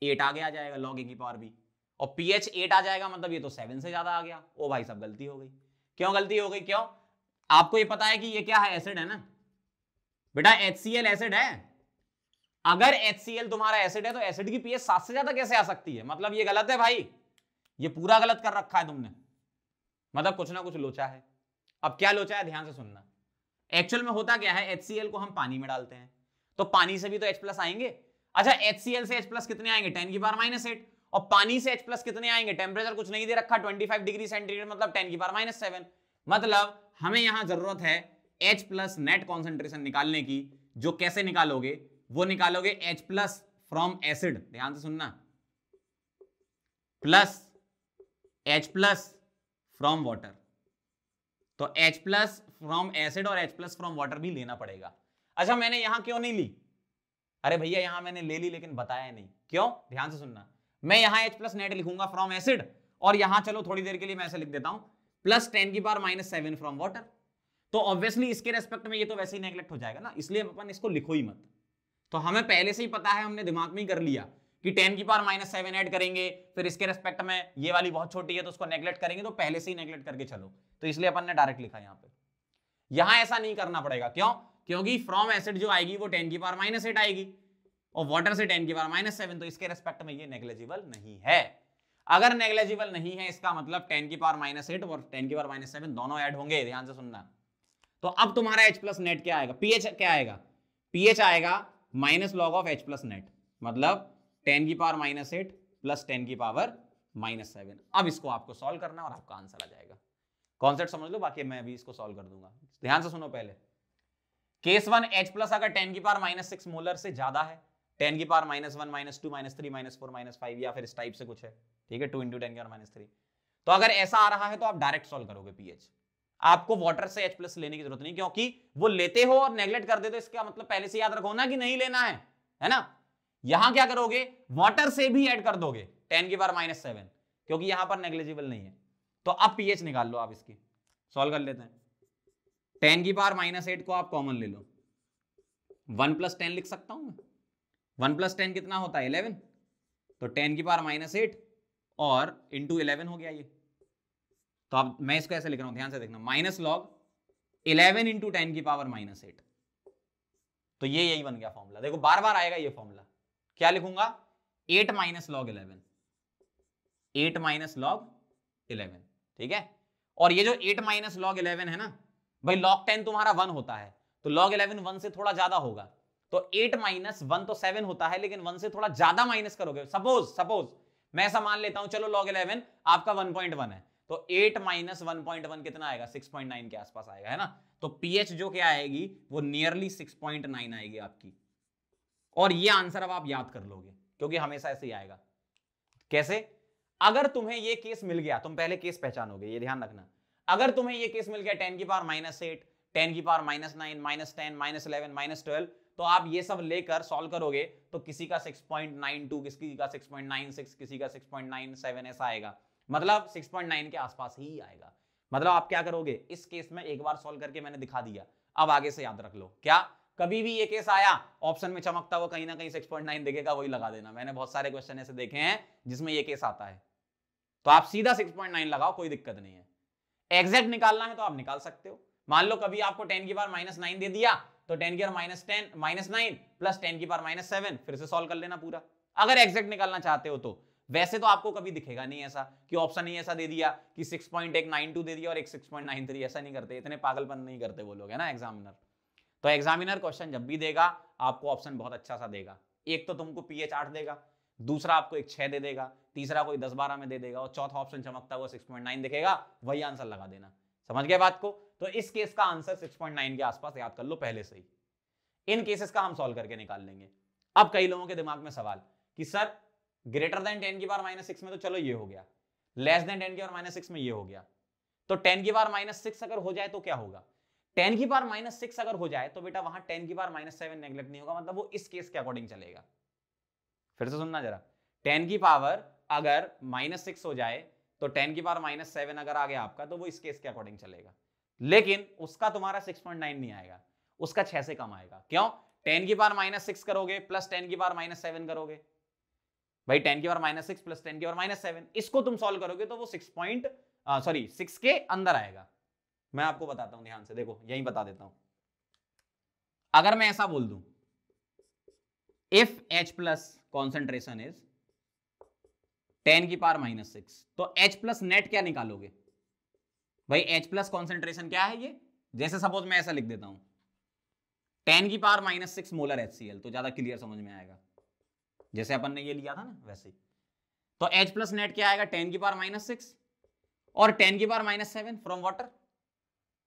एट आगे आ जाएगा लॉग ए की पावर भी और पीएच एट आ जाएगा मतलब ये तो सेवन से ज्यादा आ गया ओ भाई सब गलती हो गई क्यों गलती हो गई क्यों आपको ये पता है कि ये क्या है एसिड है ना बेटा एच एसिड है अगर एच तुम्हारा एसिड है तो एसिड की पीएच सात से ज्यादा कैसे आ सकती है मतलब ये गलत है भाई ये पूरा गलत कर रखा है तुमने मतलब कुछ ना कुछ लोचा है अब क्या लोचा है ध्यान से सुनना एक्चुअल में होता क्या है एच को हम पानी में डालते हैं तो पानी से भी तो एच प्लस आएंगे अच्छा एच से एच प्लस कितने आएंगे टेन की बार माइनस एट और पानी से एच प्लस कितने आएंगे टेम्परेचर कुछ नहीं दे रखा 25 डिग्री सेंटीग्रेड मतलब 10 की बार माइनस सेवन मतलब हमें यहां जरूरत है एच प्लस नेट कॉन्सेंट्रेशन निकालने की जो कैसे निकालोगे वो निकालोगे एच प्लस फ्रॉम एसिड ध्यान से सुनना plus H plus from water तो H प्लस फ्रॉम एसिड और H प्लस फ्रॉम वाटर भी लेना पड़ेगा अच्छा मैंने यहां क्यों नहीं ली अरे भैया यहां मैंने ले ली लेकिन बताया नहीं क्यों ध्यान से सुनना मैं यहां H प्लस नेट लिखूंगा फ्रॉम एसिड और यहां चलो थोड़ी देर के लिए मैं ऐसे लिख देता हूं प्लस टेन की power minus seven from water तो ऑब्वियसली इसके रेस्पेक्ट में ये तो वैसे ही नेग्लेक्ट हो जाएगा ना इसलिए अपन इसको लिखो ही मत तो हमें पहले से ही पता है हमने दिमाग में ही कर लिया कि 10 की पावर माइनस सेवन एड करेंगे फिर इसके रेस्पेक्ट में ये वाली बहुत छोटी है तो उसको नेग्लेक्ट करेंगे तो पहले से ही नेग्लेक्ट करके चलो तो इसलिए अपन ने डायरेक्ट लिखा यहाँ पे यहां ऐसा नहीं करना पड़ेगा क्यों क्योंकि फ्रॉम एसिड जो आएगी वो टेन की पावर माइनस एट आएगी और वाटर से टेन की पावर माइनस सेवन तो इसके रेस्पेक्ट में ये नेग्लेजिबल नहीं है अगर नेग्लेजिबल नहीं है इसका मतलब टेन की पावर माइनस एट और टेन की पावर माइनस सेवन दोनों ऐड होंगे ध्यान से सुनना तो अब तुम्हारा एच प्लस नेट क्या आएगा पीएच क्या आएगा पीएच आएगा minus log of H plus net मतलब टेन की power minus eight plus ten की पावर माइनस सेवन अब इसको आपको सॉल्व करना और आपका आंसर आ जाएगा कॉन्सेप्ट समझ लो बाकी मैं अभी इसको सॉल्व कर दूंगा ध्यान से सुनो पहले केस वन एच प्लस अगर टेन की पावर माइनस सिक्स मोलर से ज्यादा है टेन की power minus one minus two minus three minus four minus five या फिर इस टाइप से कुछ है ठीक है टू इंटू टेन की पावर माइनस थ्री तो अगर ऐसा आ रहा है तो आप डायरेक्ट सॉल्व करोगे पीएच आपको वाटर से एच प्लस लेने की जरूरत नहीं क्योंकि वो लेते हो और नेग्लेक्ट कर देते हो इसका मतलब पहले से याद रखो ना कि नहीं लेना है है ना यहां क्या करोगे वाटर से भी ऐड कर दोगे टेन की बार माइनस सेवन क्योंकि यहां पर नेग्लेजिबल नहीं है तो अब पीएच निकाल लो आप इसकी सॉल्व कर लेते हैं टेन की पार माइनस एट को आप कॉमन ले लो वन प्लस टेन लिख सकता हूं मैं वन प्लस टेन कितना होता है इलेवन तो टेन की पार माइनस एट और इंटू इलेवन हो गया ये तो अब मैं इसको ऐसे लिख रहा हूं ध्यान से देखना minus log eleven into ten की पावर माइनस एट तो ये यही बन गया फॉर्मूला देखो बार बार आएगा ये फॉर्मूला क्या लिखूंगा eight minus log eleven eight minus log eleven ठीक है और ये जो एट माइनस लॉग इलेवन है ना भाई लॉग टेन तुम्हारा वन होता है तो लॉग इलेवन वन से थोड़ा ज्यादा होगा तो एट माइनस वन तो सेवन होता है लेकिन वन से थोड़ा ज्यादा माइनस करोगे सपोज सपोज मैं ऐसा मान लेता हूं चलो लॉग इलेवन आपका वन पॉइंट वन है तो eight minus one point one कितना आएगा सिक्स पॉइंट नाइन के आसपास आएगा है ना तो पीएच जो क्या आएगी वो नियरली सिक्स पॉइंट नाइन आएगी आपकी और ये आंसर अब आप याद कर लोगे क्योंकि हमेशा ऐसे ही आएगा कैसे अगर तुम्हें ये केस मिल गया तुम पहले केस पहचानोगे ये ध्यान रखना अगर तुम्हें ये केस मिल गया टेन की पावर माइनस एट टेन की power minus nine minus ten minus eleven minus twelve तो आप ये सब लेकर सॉल्व करोगे तो किसी का सिक्स पॉइंट नाइन टू किसी का सिक्स पॉइंट नाइन सिक्स किसी का सिक्स पॉइंट नाइन सेवन ऐसा आएगा मतलब सिक्स पॉइंट नाइन के आसपास ही आएगा मतलब आप क्या करोगे इस केस में एक बार सॉल्व करके मैंने दिखा दिया अब आगे से याद रख लो क्या कभी भी ये केस आया ऑप्शन में चमकता हुआ कहीं ना कहीं नाइन देखेगा वही लगा देना मैंने बहुत सारे क्वेश्चन ऐसे देखे हैं जिसमें ये केस आता है तो आप सीधा नाइन लगाओ कोई दिक्कत नहीं है एग्जैक्ट निकालना है तो आप निकाल सकते हो मान लो कभी आपको टेन की बार माइनस नाइन दे दिया तो टेन की power minus ten minus nine plus ten की बार माइनस सेवन फिर से सॉल्व कर लेना पूरा अगर एग्जैक्ट निकालना चाहते हो तो वैसे तो आपको कभी दिखेगा नहीं ऐसा कि ऑप्शन ही ऐसा दे दिया कि टू दे दिया और एक ऐसा नहीं करते इतने पागलपन नहीं करते वो लोग है ना एग्जामिनर तो एग्जामिनर क्वेश्चन जब भी देगा आपको ऑप्शन बहुत अच्छा सा देगा एक तो तुमको पीएच आठ देगा दूसरा आपको एक छह दे देगा तीसरा कोई दस बारह में दे देगा और चौथा ऑप्शन चमकता हुआ सिक्स पॉइंट नाइन दिखेगा वही आंसर लगा देना समझ गया बात को तो इस केस का आंसर सिक्स पॉइंट नाइन के आसपास याद कर लो पहले से ही इन केसेस का हम सॉल्व करके निकाल लेंगे अब कई लोगों के दिमाग में सवाल कि सर ग्रेटर देन टेन की बार माइनस सिक्स में तो चलो ये हो गया लेस देन टेन की बार माइनस सिक्स में ये हो गया तो टेन की बार माइनस सिक्स अगर हो जाए तो क्या होगा टेन की पार माइनस सिक्स अगर हो जाए तो बेटा वहां टेन की पार माइनस सेवन नेग्लेक्ट नहीं होगा मतलब वो इस केस के अकॉर्डिंग चलेगा फिर से सुनना जरा टेन की पावर अगर माइनस सिक्स हो जाए तो टेन की पावर माइनस सेवन अगर आ गया आपका तो वो इस केस के अकॉर्डिंग चलेगा लेकिन उसका तुम्हारा सिक्स पॉइंट नाइन नहीं आएगा उसका छह से कम आएगा क्यों टेन की पावर माइनस सिक्स करोगे प्लस टेन की पावर माइनस सेवन करोगे भाई टेन की power minus six plus ten की पावर माइनस सेवन इसको तुम सॉल्व करोगे तो वो सिक्स पॉइंट सॉरी सिक्स के अंदर आएगा मैं आपको बताता हूं ध्यान से देखो यही बता देता हूं अगर मैं ऐसा बोल दू if H plus concentration is ten की पार माइनस सिक्स तो एच प्लस नेट क्या निकालोगे भाई एच प्लस कॉन्सेंट्रेशन क्या है ये जैसे सपोज मैं ऐसा लिख देता हूं टेन की power minus six molar H तो ज्यादा क्लियर समझ में आएगा जैसे अपन ने ये लिया था ना वैसे तो एच प्लस नेट क्या आएगा टेन की पार माइनस सिक्स और टेन की power minus seven from water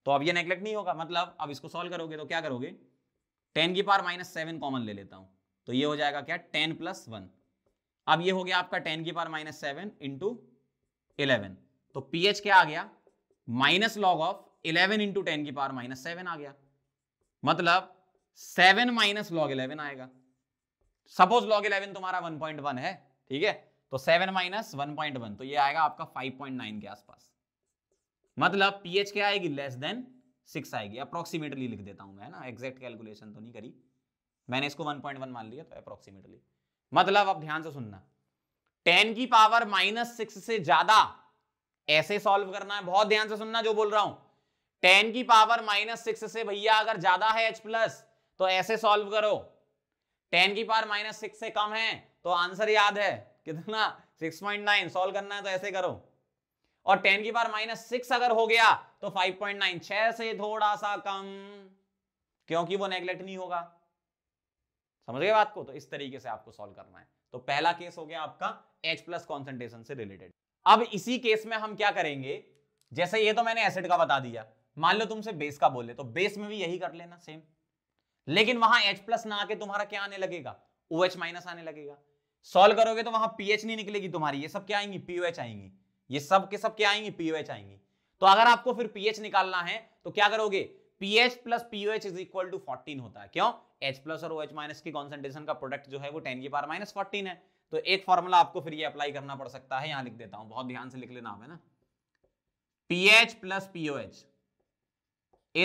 तो अब ये नेग्लेक्ट नहीं होगा मतलब अब इसको सॉल्व करोगे तो क्या करोगे टेन की पार माइनस सेवन कॉमन ले लेता हूं तो ये हो जाएगा क्या टेन प्लस वन अब ये हो गया आपका टेन की power minus seven into eleven तो पीएच क्या आ गया minus log of eleven into ten की पावर माइनस सेवन आ गया मतलब सेवन माइनस लॉग इलेवन आएगा सपोज लॉग इलेवन तुम्हारा वन पॉइंट वन है ठीक है तो seven minus one point one तो ये आएगा आपका फाइव पॉइंट नाइन के आसपास मतलब पीएच क्या आएगी लेस देन सिक्स आएगी अप्रोक्सीमेटली लिख देता हूं मैं ना एग्जैक्ट कैलकुलेशन तो नहीं करी मैंने इसको 1.1 मान लिया तो अप्रोक्सीमेटली मतलब अब ध्यान से सुनना टेन की पावर माइनस सिक्स से ज्यादा ऐसे सॉल्व करना है बहुत ध्यान से सुनना जो बोल रहा हूं टेन की पावर माइनस सिक्स से भैया अगर ज्यादा है एच प्लस तो ऐसे सॉल्व करो टेन की पावर माइनस सिक्स से कम है तो आंसर याद है कितना सिक्स पॉइंट नाइन सोल्व करना है तो ऐसे करो और टेन की बार माइनस सिक्स अगर हो गया तो फाइव पॉइंट नाइन छह से थोड़ा सा कम क्योंकि वो नेग्लेक्ट नहीं होगा समझ गए बात को तो इस तरीके से आपको सॉल्व करना है तो पहला केस हो गया आपका एच प्लस कॉन्सेंट्रेशन से रिलेटेड अब इसी केस में हम क्या करेंगे जैसे ये तो मैंने एसिड का बता दिया मान लो तुमसे बेस का बोले तो बेस में भी यही कर लेना सेम लेकिन वहां एच प्लस ना आके तुम्हारा क्या आने लगेगा ओ OH माइनस आने लगेगा सॉल्व करोगे तो वहां पीएच नहीं निकलेगी तुम्हारी ये सब क्या आएंगी पीओ एच आएंगी ये सब के सब क्या आएंगी पीओएच आएंगी तो अगर आपको फिर पीएच निकालना है तो क्या करोगे pH plus pOH is equal to fourteen होता है क्यों एच प्लस और ओ एच माइनस की कॉन्सेंट्रेशन का प्रोडक्ट जो है वो टेन की पार माइनस फोर्टीन है तो एक फॉर्मूला आपको फिर ये अप्लाई करना पड़ सकता है यहां लिख देता हूं बहुत ध्यान से लिख लेना आप है ना pH plus pOH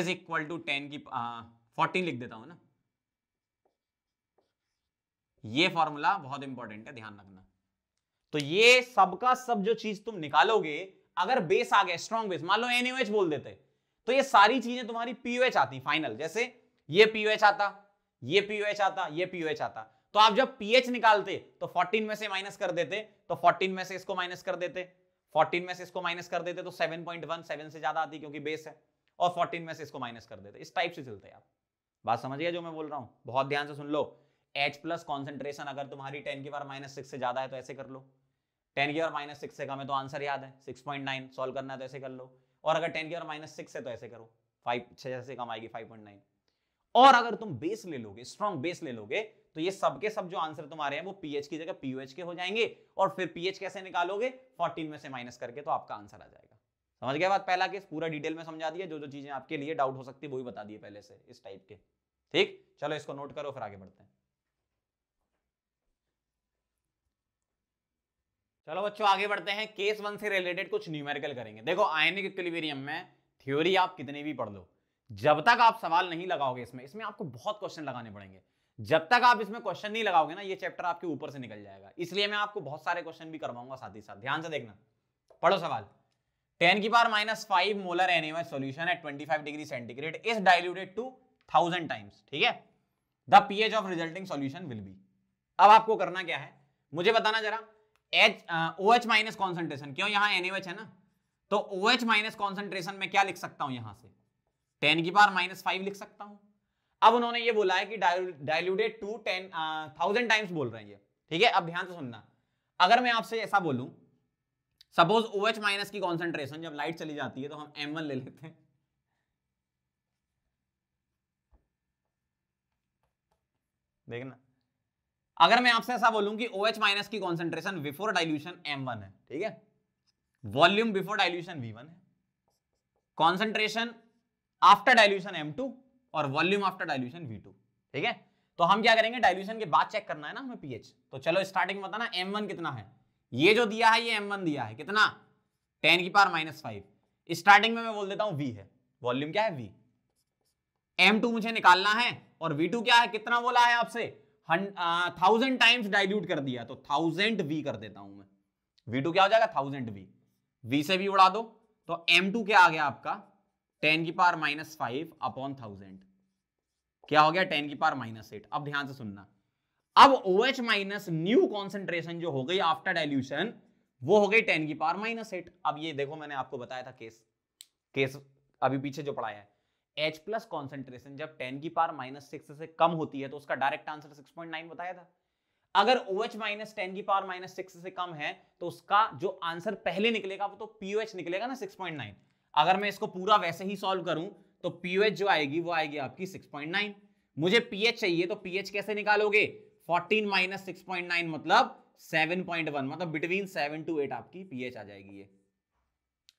is equal to ten की फोर्टीन लिख देता हूं ना ये फॉर्मूला बहुत इंपॉर्टेंट है ध्यान रखना तो ये सबका सब जो चीज तुम निकालोगे अगर बेस आ गया स्ट्रॉन्ग बेस मान लो एनयूएच बोल देते तो ये सारी चीजें तुम्हारी पीयूएच आती फाइनल जैसे ये पीयूएच आता ये पीयूएच आता ये पीयूएच आता तो आप जब पीएच निकालते तो 14 में से माइनस कर देते तो 14 में से इसको माइनस कर देते 14 में से इसको माइनस कर देते तो 7.1 7 से ज्यादा आती क्योंकि बेस है और 14 में से इसको माइनस कर देते इस टाइप से चलते आप बात समझ गया जो मैं बोल रहा हूं बहुत ध्यान से सुन लो एच प्लस कॉन्सेंट्रेशन अगर तुम्हारी टेन की बार माइनस सिक्स से ज्यादा है तो ऐसे कर लो टेन की बार माइनस सिक्स से कम है तो आंसर याद है सिक्स पॉइंट नाइन सॉल्व करना है तो ऐसे कर लो और अगर टेन की बार माइनस सिक्स है तो ऐसे करो फाइव छह से कम आएगी फाइव पॉइंट नाइन और अगर तुम बेस ले लोगे स्ट्रॉन्ग बेस ले लोगे तो ये सबके सब जो आंसर तुम्हारे हैं वो पीएच की जगह पीयूएच के हो जाएंगे और फिर पीएच कैसे निकालोगे फोर्टीन में से माइनस करके तो आपका आंसर आ जाएगा समझ गया बात पहला केस पूरा डिटेल में समझा दिया जो जो चीजें आपके लिए डाउट हो सकती है वो ही बता दिए पहले से इस टाइप के ठीक चलो इसको नोट करो फिर आगे बढ़ते हैं चलो बच्चों आगे बढ़ते हैं केस वन से रिलेटेड कुछ न्यूमेरिकल करेंगे देखो आयनिक इक्विलिब्रियम में थ्योरी आप कितने भी पढ़ लो जब तक आप सवाल नहीं लगाओगे इसमें इसमें आपको बहुत क्वेश्चन लगाने पड़ेंगे जब तक आप इसमें क्वेश्चन नहीं लगाओगे ना ये चैप्टर आपके ऊपर से निकल जाएगा इसलिए मैं आपको बहुत सारे क्वेश्चन भी करवाऊंगा साथ ही साथ ध्यान से देखना पढ़ो सवाल टेन की power minus five molar M solution है twenty five degree centigrade is diluted to thousand times ठीक है the pH of resulting solution will be अब आपको करना क्या है मुझे बताना जरा H O H minus concentration क्यों यहाँ एन है ना तो ओ एच माइनस कॉन्सेंट्रेशन में क्या लिख सकता हूँ यहाँ से टेन की पार माइनस फाइव लिख सकता हूँ अब उन्होंने ये बोला है कि diluted to ten thousand times बोल रहे हैं ये ठीक है अब ध्यान से सुनना अगर मैं आपसे ऐसा बोलूं सपोज ओ एच माइनस की कॉन्सेंट्रेशन जब लाइट चली जाती है तो हम एम वन ले लेते हैं देखना अगर मैं आपसे ऐसा बोलूं कि OH की कॉन्सेंट्रेशन बिफोर डाइल्यूशन M1 है ठीक है वॉल्यूम बिफोर डाइल्यूशन V1 है कॉन्सेंट्रेशन आफ्टर डाइल्यूशन M2 और वॉल्यूम आफ्टर डाइल्यूशन V2 ठीक है तो हम क्या करेंगे डाइल्यूशन के बाद चेक करना है ना हमें पीएच तो चलो स्टार्टिंग में बताना एम कितना है ये जो दिया है ये एम दिया है कितना टेन की पार माइनस स्टार्टिंग में मैं बोल देता हूँ वी है वॉल्यूम क्या है वी एम मुझे निकालना है और V2 क्या है कितना बोला है आपसे थाउजेंड टाइम्स डाइल्यूट कर दिया तो थाउजेंड वी कर देता हूं मैं वी टू क्या हो जाएगा थाउजेंड वी वी से भी उड़ा दो तो एम टू क्या आ गया आपका टेन की power minus five upon thousand क्या हो गया टेन की पार माइनस एट अब ध्यान से सुनना अब O H minus new concentration जो हो गई आफ्टर डाइल्यूशन वो हो गई टेन की पार माइनस एट अब ये देखो मैंने आपको बताया था केस केस अभी पीछे जो पढ़ाया है एच प्लस कॉन्सेंट्रेशन जब 10 की पार माइनस सिक्स से कम होती है तो उसका डायरेक्ट आंसर 6.9 बताया था अगर ओ एच माइनस टेन की पार माइनस सिक्स से कम है तो उसका जो आंसर पहले निकलेगा वो तो पीओ एच निकलेगा ना सिक्स पॉइंट नाइन अगर मैं इसको पूरा वैसे ही सॉल्व करूं तो पीओ एच जो आएगी वो आएगी आपकी सिक्स पॉइंट नाइन मुझे पीएच चाहिए तो पीएच कैसे निकालोगे fourteen minus six point nine मतलब सेवन पॉइंट वन मतलब बिटवीन सेवन टू एट आपकी पीएच आ जाएगी ये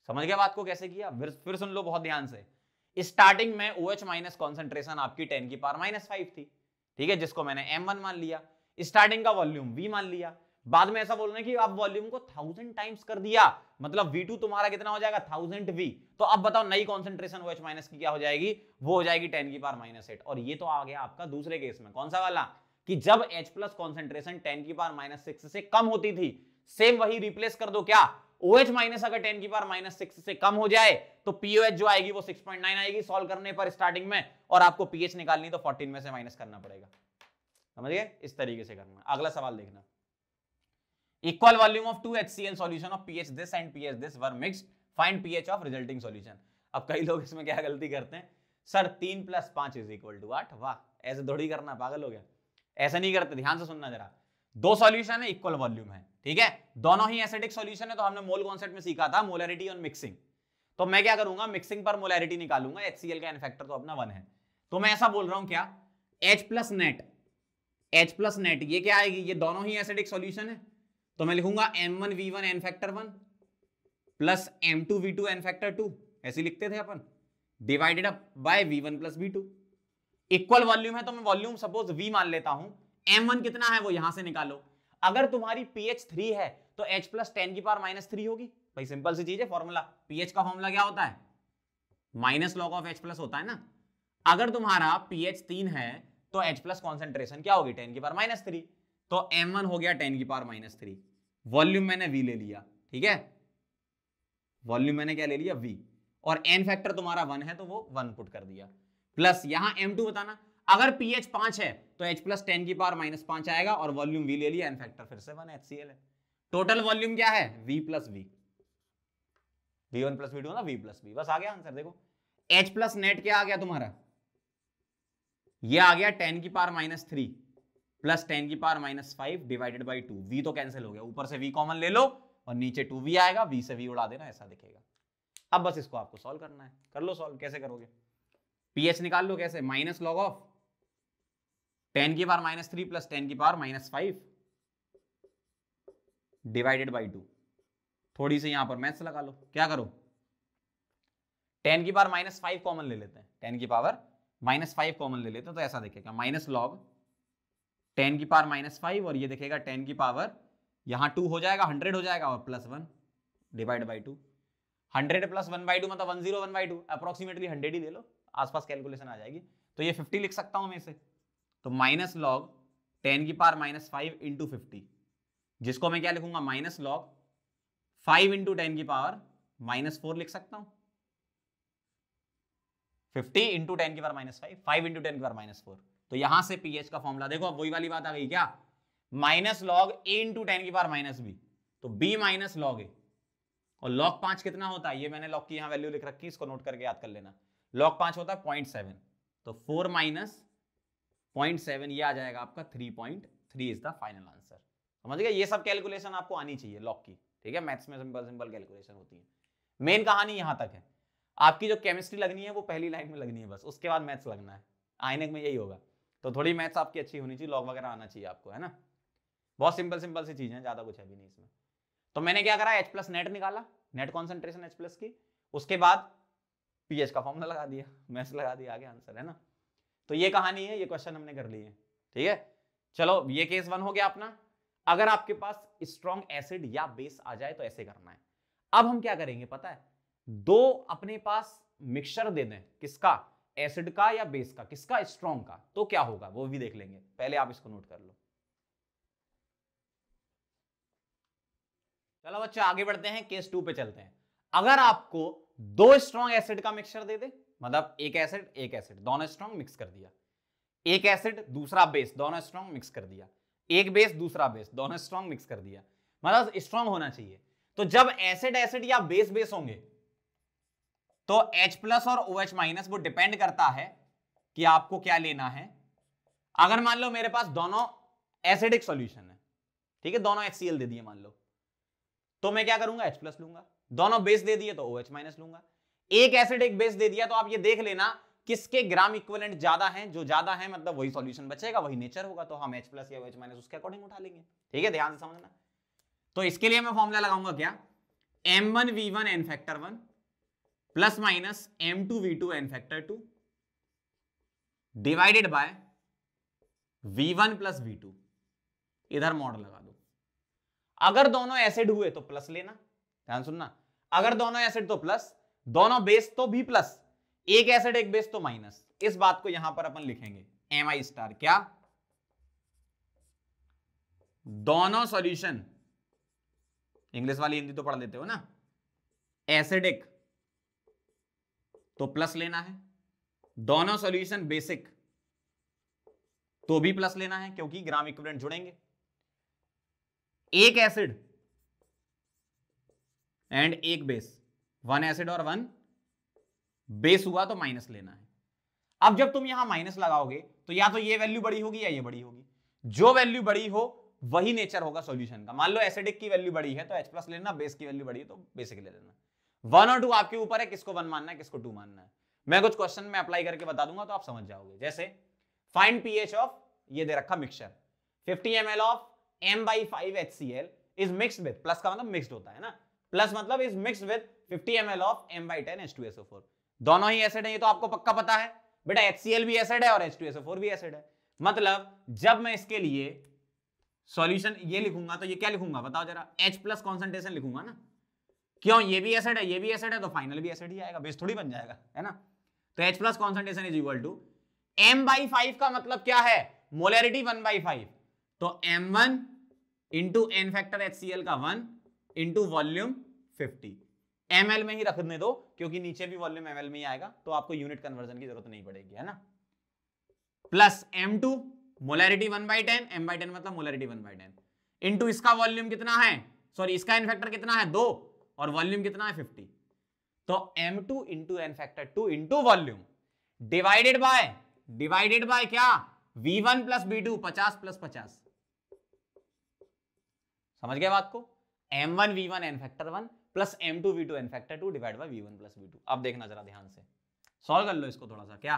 समझ गया बात को कैसे किया फिर सुन लो बहुत ध्यान से स्टार्टिंग में ओ एच माइनस कॉन्सेंट्रेशन आपकी टेन की पार माइनस फाइव थी ठीक है जिसको मैंने एम वन मान लिया स्टार्टिंग का वॉल्यूम वी मान लिया बाद में ऐसा बोल रहे कि आप वॉल्यूम को थाउजेंड टाइम्स कर दिया मतलब वी टू तुम्हारा कितना हो जाएगा थाउजेंड वी तो अब बताओ नई कॉन्सेंट्रेशन ओ एच माइनस की क्या हो जाएगी वो हो जाएगी टेन की पार माइनस एट और ये तो आ गया आपका दूसरे केस में कौन सा वाला कि जब H प्लस कॉन्सेंट्रेशन टेन की पार माइनस सिक्स से कम होती थी सेम वही रिप्लेस कर दो क्या OH माइनस अगर 10 की पार माइनस सिक्स से कम हो जाए तो POH जो आएगी वो 6.9 आएगी सॉल्व करने पर स्टार्टिंग में और आपको पीएच निकालनी तो 14 में से माइनस करना पड़ेगा समझ गए इस तरीके से करना अगला सवाल देखना equal volume of two equal volume of two HCl solution of pH this and pH this were mixed. Find pH of resulting solution अब कई लोग इसमें क्या गलती करते हैं सर तीन प्लस पांच इज इक्वल टू आठ वाह ऐसे थोड़ी करना पागल हो गया ऐसा नहीं करते ध्यान से सुनना जरा दो सॉल्यूशन है इक्वल वॉल्यूम है ठीक है दोनों ही एसिडिक सॉल्यूशन है तो हमने मोल कॉन्सेप्ट में सीखा था मोलरिटी और मिक्सिंग तो मैं क्या करूंगा मिक्सिंग पर मोलैरिटी निकालूंगा एच का इनफेक्टर तो अपना वन है तो मैं ऐसा बोल रहा हूं क्या H plus net H plus net ये क्या आएगी ये दोनों ही एसिडिक सोल्यूशन है तो मैं लिखूंगा M one V one N factor one plus M two V two N factor two ऐसे लिखते थे अपन divided up by V one plus V two equal volume है तो मैं वॉल्यूम सपोज वी मान लेता हूं एम वन कितना है वो यहां से निकालो अगर तुम्हारी पीएच थ्री है तो एच प्लस टेन की पावर माइनस थ्री होगी भाई सिंपल सी चीज है फॉर्मूला पीएच का फॉर्मूला क्या होता है minus log of H plus होता है ना अगर तुम्हारा पीएच तीन है तो एच प्लस कॉन्सेंट्रेशन क्या होगी टेन की पावर माइनस थ्री तो एम वन हो गया टेन की पावर माइनस थ्री वॉल्यूम मैंने वी ले लिया ठीक है वॉल्यूम मैंने क्या ले लिया वी और एन फैक्टर तुम्हारा वन है तो वो वन पुट कर दिया प्लस यहां एम टू बताना अगर पीएच पांच है तो एच प्लस टेन की पावर माइनस पांच आएगा और वॉल्यूम वी ले लिया फैक्टर फिर से वन एच सी एल है टोटल वॉल्यूम क्या है V plus V V one plus V two ना वी प्लस वी बस आ गया आंसर देखो एच प्लस नेट क्या आ गया तुम्हारा ये आ गया टेन की power minus three plus ten की power minus five divided by two V तो कैंसिल हो गया ऊपर से वी कॉमन ले लो और नीचे टू वी आएगा वी से वी उड़ा देना ऐसा दिखेगा अब बस इसको आपको सॉल्व करना है कर लो सॉल्व कैसे करोगे पीएच निकाल लो कैसे माइनस लॉग ऑफ टेन की power minus three plus ten की power minus five divided by two थोड़ी सी यहां पर मैथ्स लगा लो क्या करो टेन की पावर माइनस फाइव कॉमन ले लेते हैं टेन की पावर माइनस फाइव कॉमन ले लेते हैं तो ऐसा देखेगा माइनस लॉग टेन की पावर माइनस फाइव और ये देखेगा टेन की पावर यहां टू हो जाएगा हंड्रेड हो जाएगा और plus one divide by two hundred plus one by two मतलब one zero one by two approximately hundred ही ले लो आसपास कैलकुलेशन आ जाएगी तो ये फिफ्टी लिख सकता हूं मैं इसे तो माइनस लॉग टेन की power minus five into fifty जिसको मैं क्या लिखूंगा minus log five into ten की पावर माइनस फोर लिख सकता हूं फिफ्टी इंटू टेन की power minus five five into ten की पावर माइनस फोर तो यहां से पीएच का फॉर्मूला देखो अब वही वाली बात आ गई क्या minus log A into ten की पावर माइनस बी तो बी माइनस लॉग ए और लॉग पांच कितना होता है ये मैंने लॉग की यहां वैल्यू लिख रखी इसको नोट करके याद कर लेना लॉग पांच होता है पॉइंट सेवन तो फोर माइनस पॉइंट सेवन ये आ जाएगा आपका three point three is the final answer समझ गए ये सब कैलकुलेशन आपको आनी चाहिए लॉक की ठीक है मैथ्स में सिंपल सिंपल कैलकुलेशन होती है मेन कहानी यहाँ तक है आपकी जो केमिस्ट्री लगनी है वो पहली लाइन में लगनी है बस उसके बाद मैथ्स लगना है आईने में यही होगा तो थोड़ी मैथ्स आपकी अच्छी होनी चाहिए लॉग वगैरह आना चाहिए आपको है ना बहुत सिंपल सिंपल सी चीज़ें ज़्यादा कुछ है भी नहीं इसमें तो मैंने क्या करा एच प्लस नेट निकाला नेट कॉन्सेंट्रेशन एच प्लस की उसके बाद पीएच का फॉर्मला लगा दिया मैथ्स लगा दिया आगे आंसर है ना तो ये कहानी है ये क्वेश्चन हमने कर लिए ठीक है चलो ये केस वन हो गया अपना अगर आपके पास स्ट्रॉन्ग एसिड या बेस आ जाए तो ऐसे करना है अब हम क्या करेंगे पता है दो अपने पास मिक्सचर दे दें किसका एसिड का या बेस का किसका स्ट्रॉन्ग का तो क्या होगा वो भी देख लेंगे पहले आप इसको नोट कर लो चलो बच्चे आगे बढ़ते हैं केस टू पे चलते हैं अगर आपको दो स्ट्रॉन्ग एसिड का मिक्सचर दे दे मतलब एक एसिड एक एसिड दोनों स्ट्रॉन्ग मिक्स कर दिया एक एसिड दूसरा बेस दोनों स्ट्रॉन्ग मिक्स कर दिया एक बेस दूसरा बेस दोनों स्ट्रॉन्ग मिक्स कर दिया मतलब स्ट्रॉन्ग होना चाहिए तो जब एसिड एसिड या बेस बेस होंगे तो H प्लस और ओ OH माइनस वो डिपेंड करता है कि आपको क्या लेना है अगर मान लो मेरे पास दोनों एसिडिक सॉल्यूशन है ठीक है दोनों HCl दे दिए मान लो तो मैं क्या करूंगा H प्लस लूंगा दोनों बेस दे दिए तो OH माइनस लूंगा एक एसिड एक बेस दे दिया तो आप ये देख लेना किसके ग्राम इक्वलेंट ज्यादा हैं जो ज्यादा है मतलब वही सॉल्यूशन बचेगा वही नेचर होगा तो हम एच प्लस या एच माइनस उसके अकॉर्डिंग उठा लेंगे ठीक है ध्यान से समझना तो इसके लिए मैं फॉर्मुला लगाऊंगा क्या M one V one N factor one plus minus M two V two N factor two divided by V one plus V two इधर मॉड लगा दो अगर दोनों एसिड हुए तो प्लस लेना ध्यान सुनना अगर दोनों एसिड तो प्लस दोनों बेस तो भी प्लस एक एसिड एक बेस तो माइनस इस बात को यहां पर अपन लिखेंगे एम आई स्टार क्या दोनों सॉल्यूशन इंग्लिश वाली हिंदी तो पढ़ लेते हो ना एसिडिक तो प्लस लेना है दोनों सॉल्यूशन बेसिक तो भी प्लस लेना है क्योंकि ग्राम इक्विवेलेंट जुड़ेंगे एक एसिड एंड एक बेस वन एसिड और वन बेस हुआ तो माइनस लेना है अब जब तुम यहां माइनस लगाओगे तो या तो ये वैल्यू बड़ी होगी या ये बड़ी होगी जो वैल्यू बड़ी हो वही नेचर होगा सॉल्यूशन का मान लो एसिडिक की वैल्यू बड़ी है तो एच प्लस लेना बेस की वैल्यू बड़ी है तो बेसिक ले लेना वन और टू आपके ऊपर है किसको वन मानना है किसको टू मानना है मैं कुछ क्वेश्चन में अप्लाई करके बता दूंगा तो आप समझ जाओगे जैसे फाइंड पीएच ऑफ ये दे रखा mixture fifty M L of M by five H C L is mix with plus का मतलब मिक्सड होता है ना प्लस मतलब is mix with 50 ml of m by 10 H2SO4 दोनों ही एसिड है ये तो आपको पक्का पता है बेटा HCl भी एसिड है और H2SO4 भी एसिड है मतलब जब मैं इसके लिए सॉल्यूशन ये लिखूंगा तो ये क्या लिखूंगा बताओ जरा H प्लस कॉन्सेंट्रेशन लिखूंगा ना क्यों ये भी एसिड है ये भी एसिड है तो फाइनल भी एसिड ही आएगा बेस थोड़ी बन जाएगा है ना तो H plus concentration is equal to m by five का मतलब क्या है मोलैरिटी 1 बाई फाइव तो M1 one into N factor H का 1 इंटू वॉल्यूम 50 एमएल में ही रखने दो क्योंकि नीचे भी वॉल्यूम एमएल में ही आएगा तो आपको यूनिट कन्वर्जन की जरूरत नहीं पड़ेगी है ना plus M two molarity one by ten M by ten मतलब molarity one by ten into इसका वॉल्यूम कितना है सॉरी इसका एन फैक्टर कितना है दो और वॉल्यूम कितना है फिफ्टी तो M two into N factor two into volume divided by divided by क्या V one plus B two पचास प्लस पचास समझ गया बात को M one V one N factor one plus M two V two N factor two divide by V one plus V two अब देखना जरा ध्यान से सॉल्व कर लो इसको थोड़ा सा क्या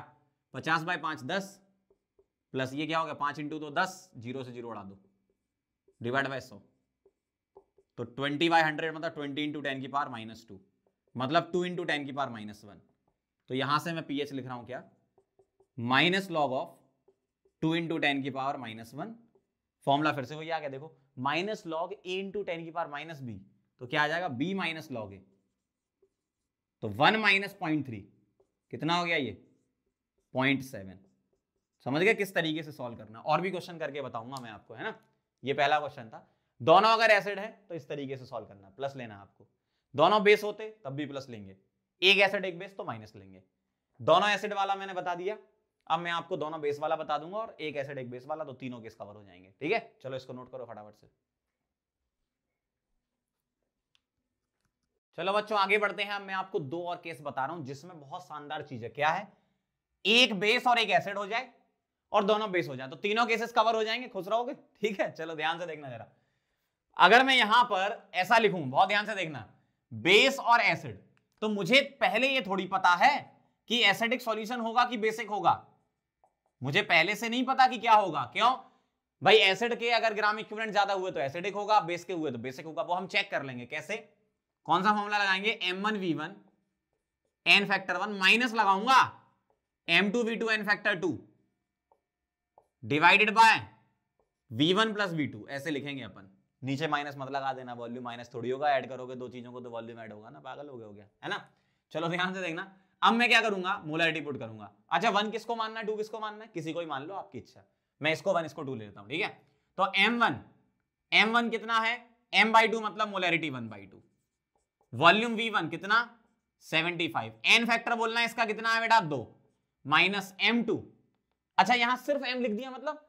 पचास बाई पांच दस प्लस ये क्या होगा पांच इंटू तो दस जीरो से जीरो उड़ा दो डिवाइड बाई सौ तो ट्वेंटी बाई हंड्रेड मतलब ट्वेंटी इंटू टेन की पार माइनस टू मतलब टू इंटू टेन की पार माइनस वन तो यहां से मैं पीएच लिख रहा हूं क्या minus log of two into ten की पावर माइनस वन फॉर्मूला फिर से वही आ गया देखो minus log A into ten की पावर माइनस बी तो क्या आ जाएगा बी माइनस लॉग ए तो वन माइनस पॉइंट थ्री कितना हो गया ये पॉइंट सेवन समझ गए किस तरीके से सॉल्व करना और भी क्वेश्चन करके बताऊंगा मैं आपको है ना ये पहला क्वेश्चन था दोनों अगर एसिड है तो इस तरीके से सॉल्व करना प्लस लेना आपको दोनों बेस होते तब भी प्लस लेंगे एक एसिड एक बेस तो माइनस लेंगे दोनों एसिड वाला मैंने बता दिया अब मैं आपको दोनों बेस वाला बता दूंगा और एक एसिड एक बेस वाला तो तीनों केस कवर हो जाएंगे ठीक है चलो इसको नोट करो फटाफट से चलो बच्चों आगे बढ़ते हैं मैं आपको दो और केस बता रहा हूं जिसमें बहुत शानदार चीज है क्या है एक बेस और एक एसिड हो जाए और दोनों बेस हो जाए तो तीनों केसेस कवर हो जाएंगे खुश रहोगे ठीक है चलो ध्यान से देखना जरा अगर मैं यहां पर ऐसा लिखूं बहुत ध्यान से देखना बेस और एसिड तो मुझे पहले ये थोड़ी पता है कि एसिडिक सॉल्यूशन होगा कि बेसिक होगा मुझे पहले से नहीं पता कि क्या होगा क्यों भाई एसिड के अगर ग्राम इक्विवेलेंट ज्यादा हुए तो एसिडिक होगा बेस के हुए तो बेसिक होगा वो हम चेक कर लेंगे कैसे कौन सा फॉर्मूला लगाएंगे M one V one N factor one minus लगाऊंगा M two V two N factor two divided by V one plus V two ऐसे लिखेंगे अपन नीचे माइनस मत लगा देना वॉल्यूम माइनस थोड़ी होगा ऐड करोगे दो चीजों को तो वॉल्यूम ऐड होगा ना पागल हो गया हो गया है ना चलो ध्यान से देखना अब मैं क्या करूंगा मोलरिटी पुट करूंगा अच्छा वन किसको मानना है टू किसको मानना है किसी को ही मान लो आपकी इच्छा मैं इसको वन इसको टू ले लेता हूं ठीक है तो एम वन एम वन कितना है एम बाई टू मतलब molarity one by two volume V one कितना 75 एन फैक्टर बोलना है इसका कितना है बेटा दो माइनस एम टू अच्छा यहां सिर्फ एम लिख दिया मतलब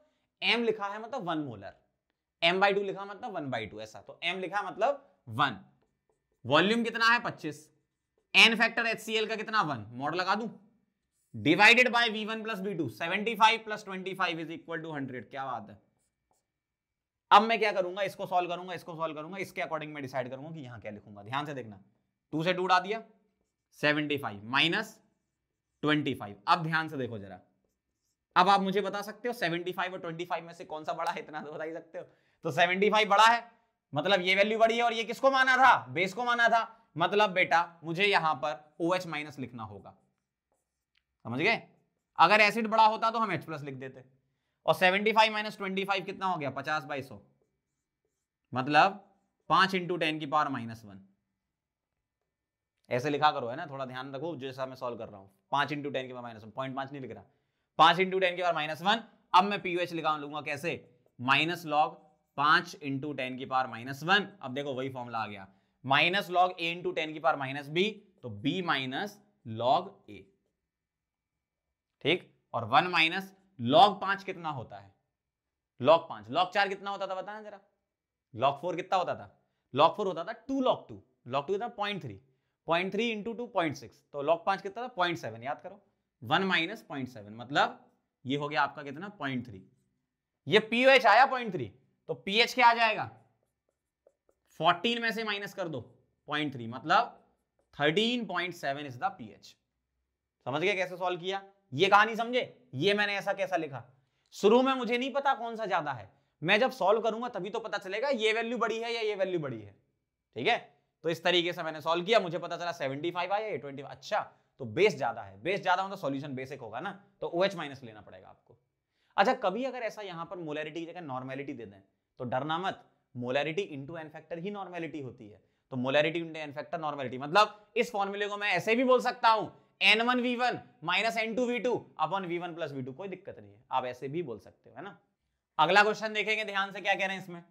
एम लिखा है मतलब one molar M by two लिखा मतलब वन बाई टू ऐसा तो एम लिखा मतलब वन वॉल्यूम कितना है पच्चीस एन फैक्टर एच का कितना वन मॉडल लगा दू divided by V one plus B two seventy five plus twenty five is equal to hundred क्या बात है अब मैं क्या करूंगा इसको सॉल्व करूंगा इसको सॉल्व करूंगा इसके अकॉर्डिंग मैं डिसाइड करूंगा कि यहाँ क्या लिखूंगा ध्यान से देखना टू से टू उड़ा दिया seventy five minus twenty five अब ध्यान से देखो जरा अब आप मुझे बता सकते हो सेवेंटी फाइव और ट्वेंटी फाइव में से कौन सा बड़ा है इतना तो बता ही सकते हो तो सेवेंटी फाइव बड़ा है मतलब ये वैल्यू बड़ी है और ये किसको माना था बेस को माना था मतलब बेटा मुझे यहां पर ओ एच माइनस लिखना होगा समझ गए अगर एसिड बड़ा होता तो हम एच प्लस लिख देते और 75 फाइव माइनस ट्वेंटी कितना हो गया 50 बाई सौ मतलब 5 इंटू टेन की पावर माइनस वन ऐसे लिखा करो है ना थोड़ा ध्यान रखो जैसा मैं सॉल्व कर रहा हूँ पांच इंटू टेन की पावर माइनस वन पॉइंट पांच नहीं लिख रहा पांच इंटू टेन की पावर माइनस वन अब मैं पीयूएच लिखा लूंगा कैसे माइनस लॉग पांच इंटू टेन की पावर माइनस वन अब देखो वही फॉर्मूला आ गया minus log A into ten की पावर माइनस बी तो बी माइनस लॉग ए ठीक और वन माइनस लॉग पांच कितना होता है लॉग पांच लॉग चार कितना होता था बताना जरा लॉग फोर कितना होता था लॉग फोर होता था two log two log two कितना point three point three into two point six तो लॉग पांच कितना था पॉइंट सेवन याद करो वन माइनस पॉइंट सेवन मतलब ये हो गया आपका कितना पॉइंट थ्री ये पीएच आया पॉइंट थ्री तो पीएच क्या आ जाएगा फोर्टीन में से माइनस कर दो पॉइंट थ्री मतलब thirteen point seven is the pH समझ गए कैसे सॉल्व किया ये कहानी समझे ये मैंने ऐसा कैसा लिखा शुरू में मुझे नहीं पता कौन सा ज्यादा है मैं जब सॉल्व करूंगा तभी तो पता चलेगा ये वैल्यू बड़ी है या ये वैल्यू बड़ी है ठीक है तो इस तरीके से मैंने सॉल्व किया मुझे पता चला सेवेंटी फाइव आया ट्वेंटी अच्छा तो बेस ज्यादा है बेस ज्यादा मतलब सोल्यूशन बेसिक होगा ना तो ओ OH माइनस लेना पड़ेगा आपको अच्छा कभी अगर ऐसा यहां पर मोलैरिटी की जगह नॉर्मेलिटी दे दें तो डरना मत मोलैरिटी इंटू एन फैक्टर ही नॉर्मेलिटी होती है तो molarity into N factor normality मतलब इस फॉर्मूले को मैं ऐसे भी बोल सकता हूं N one V one minus N two V two अपन V one plus V two कोई दिक्कत नहीं है आप ऐसे भी बोल सकते हो है ना अगला क्वेश्चन देखेंगे ध्यान से क्या कह रहे हैं इसमें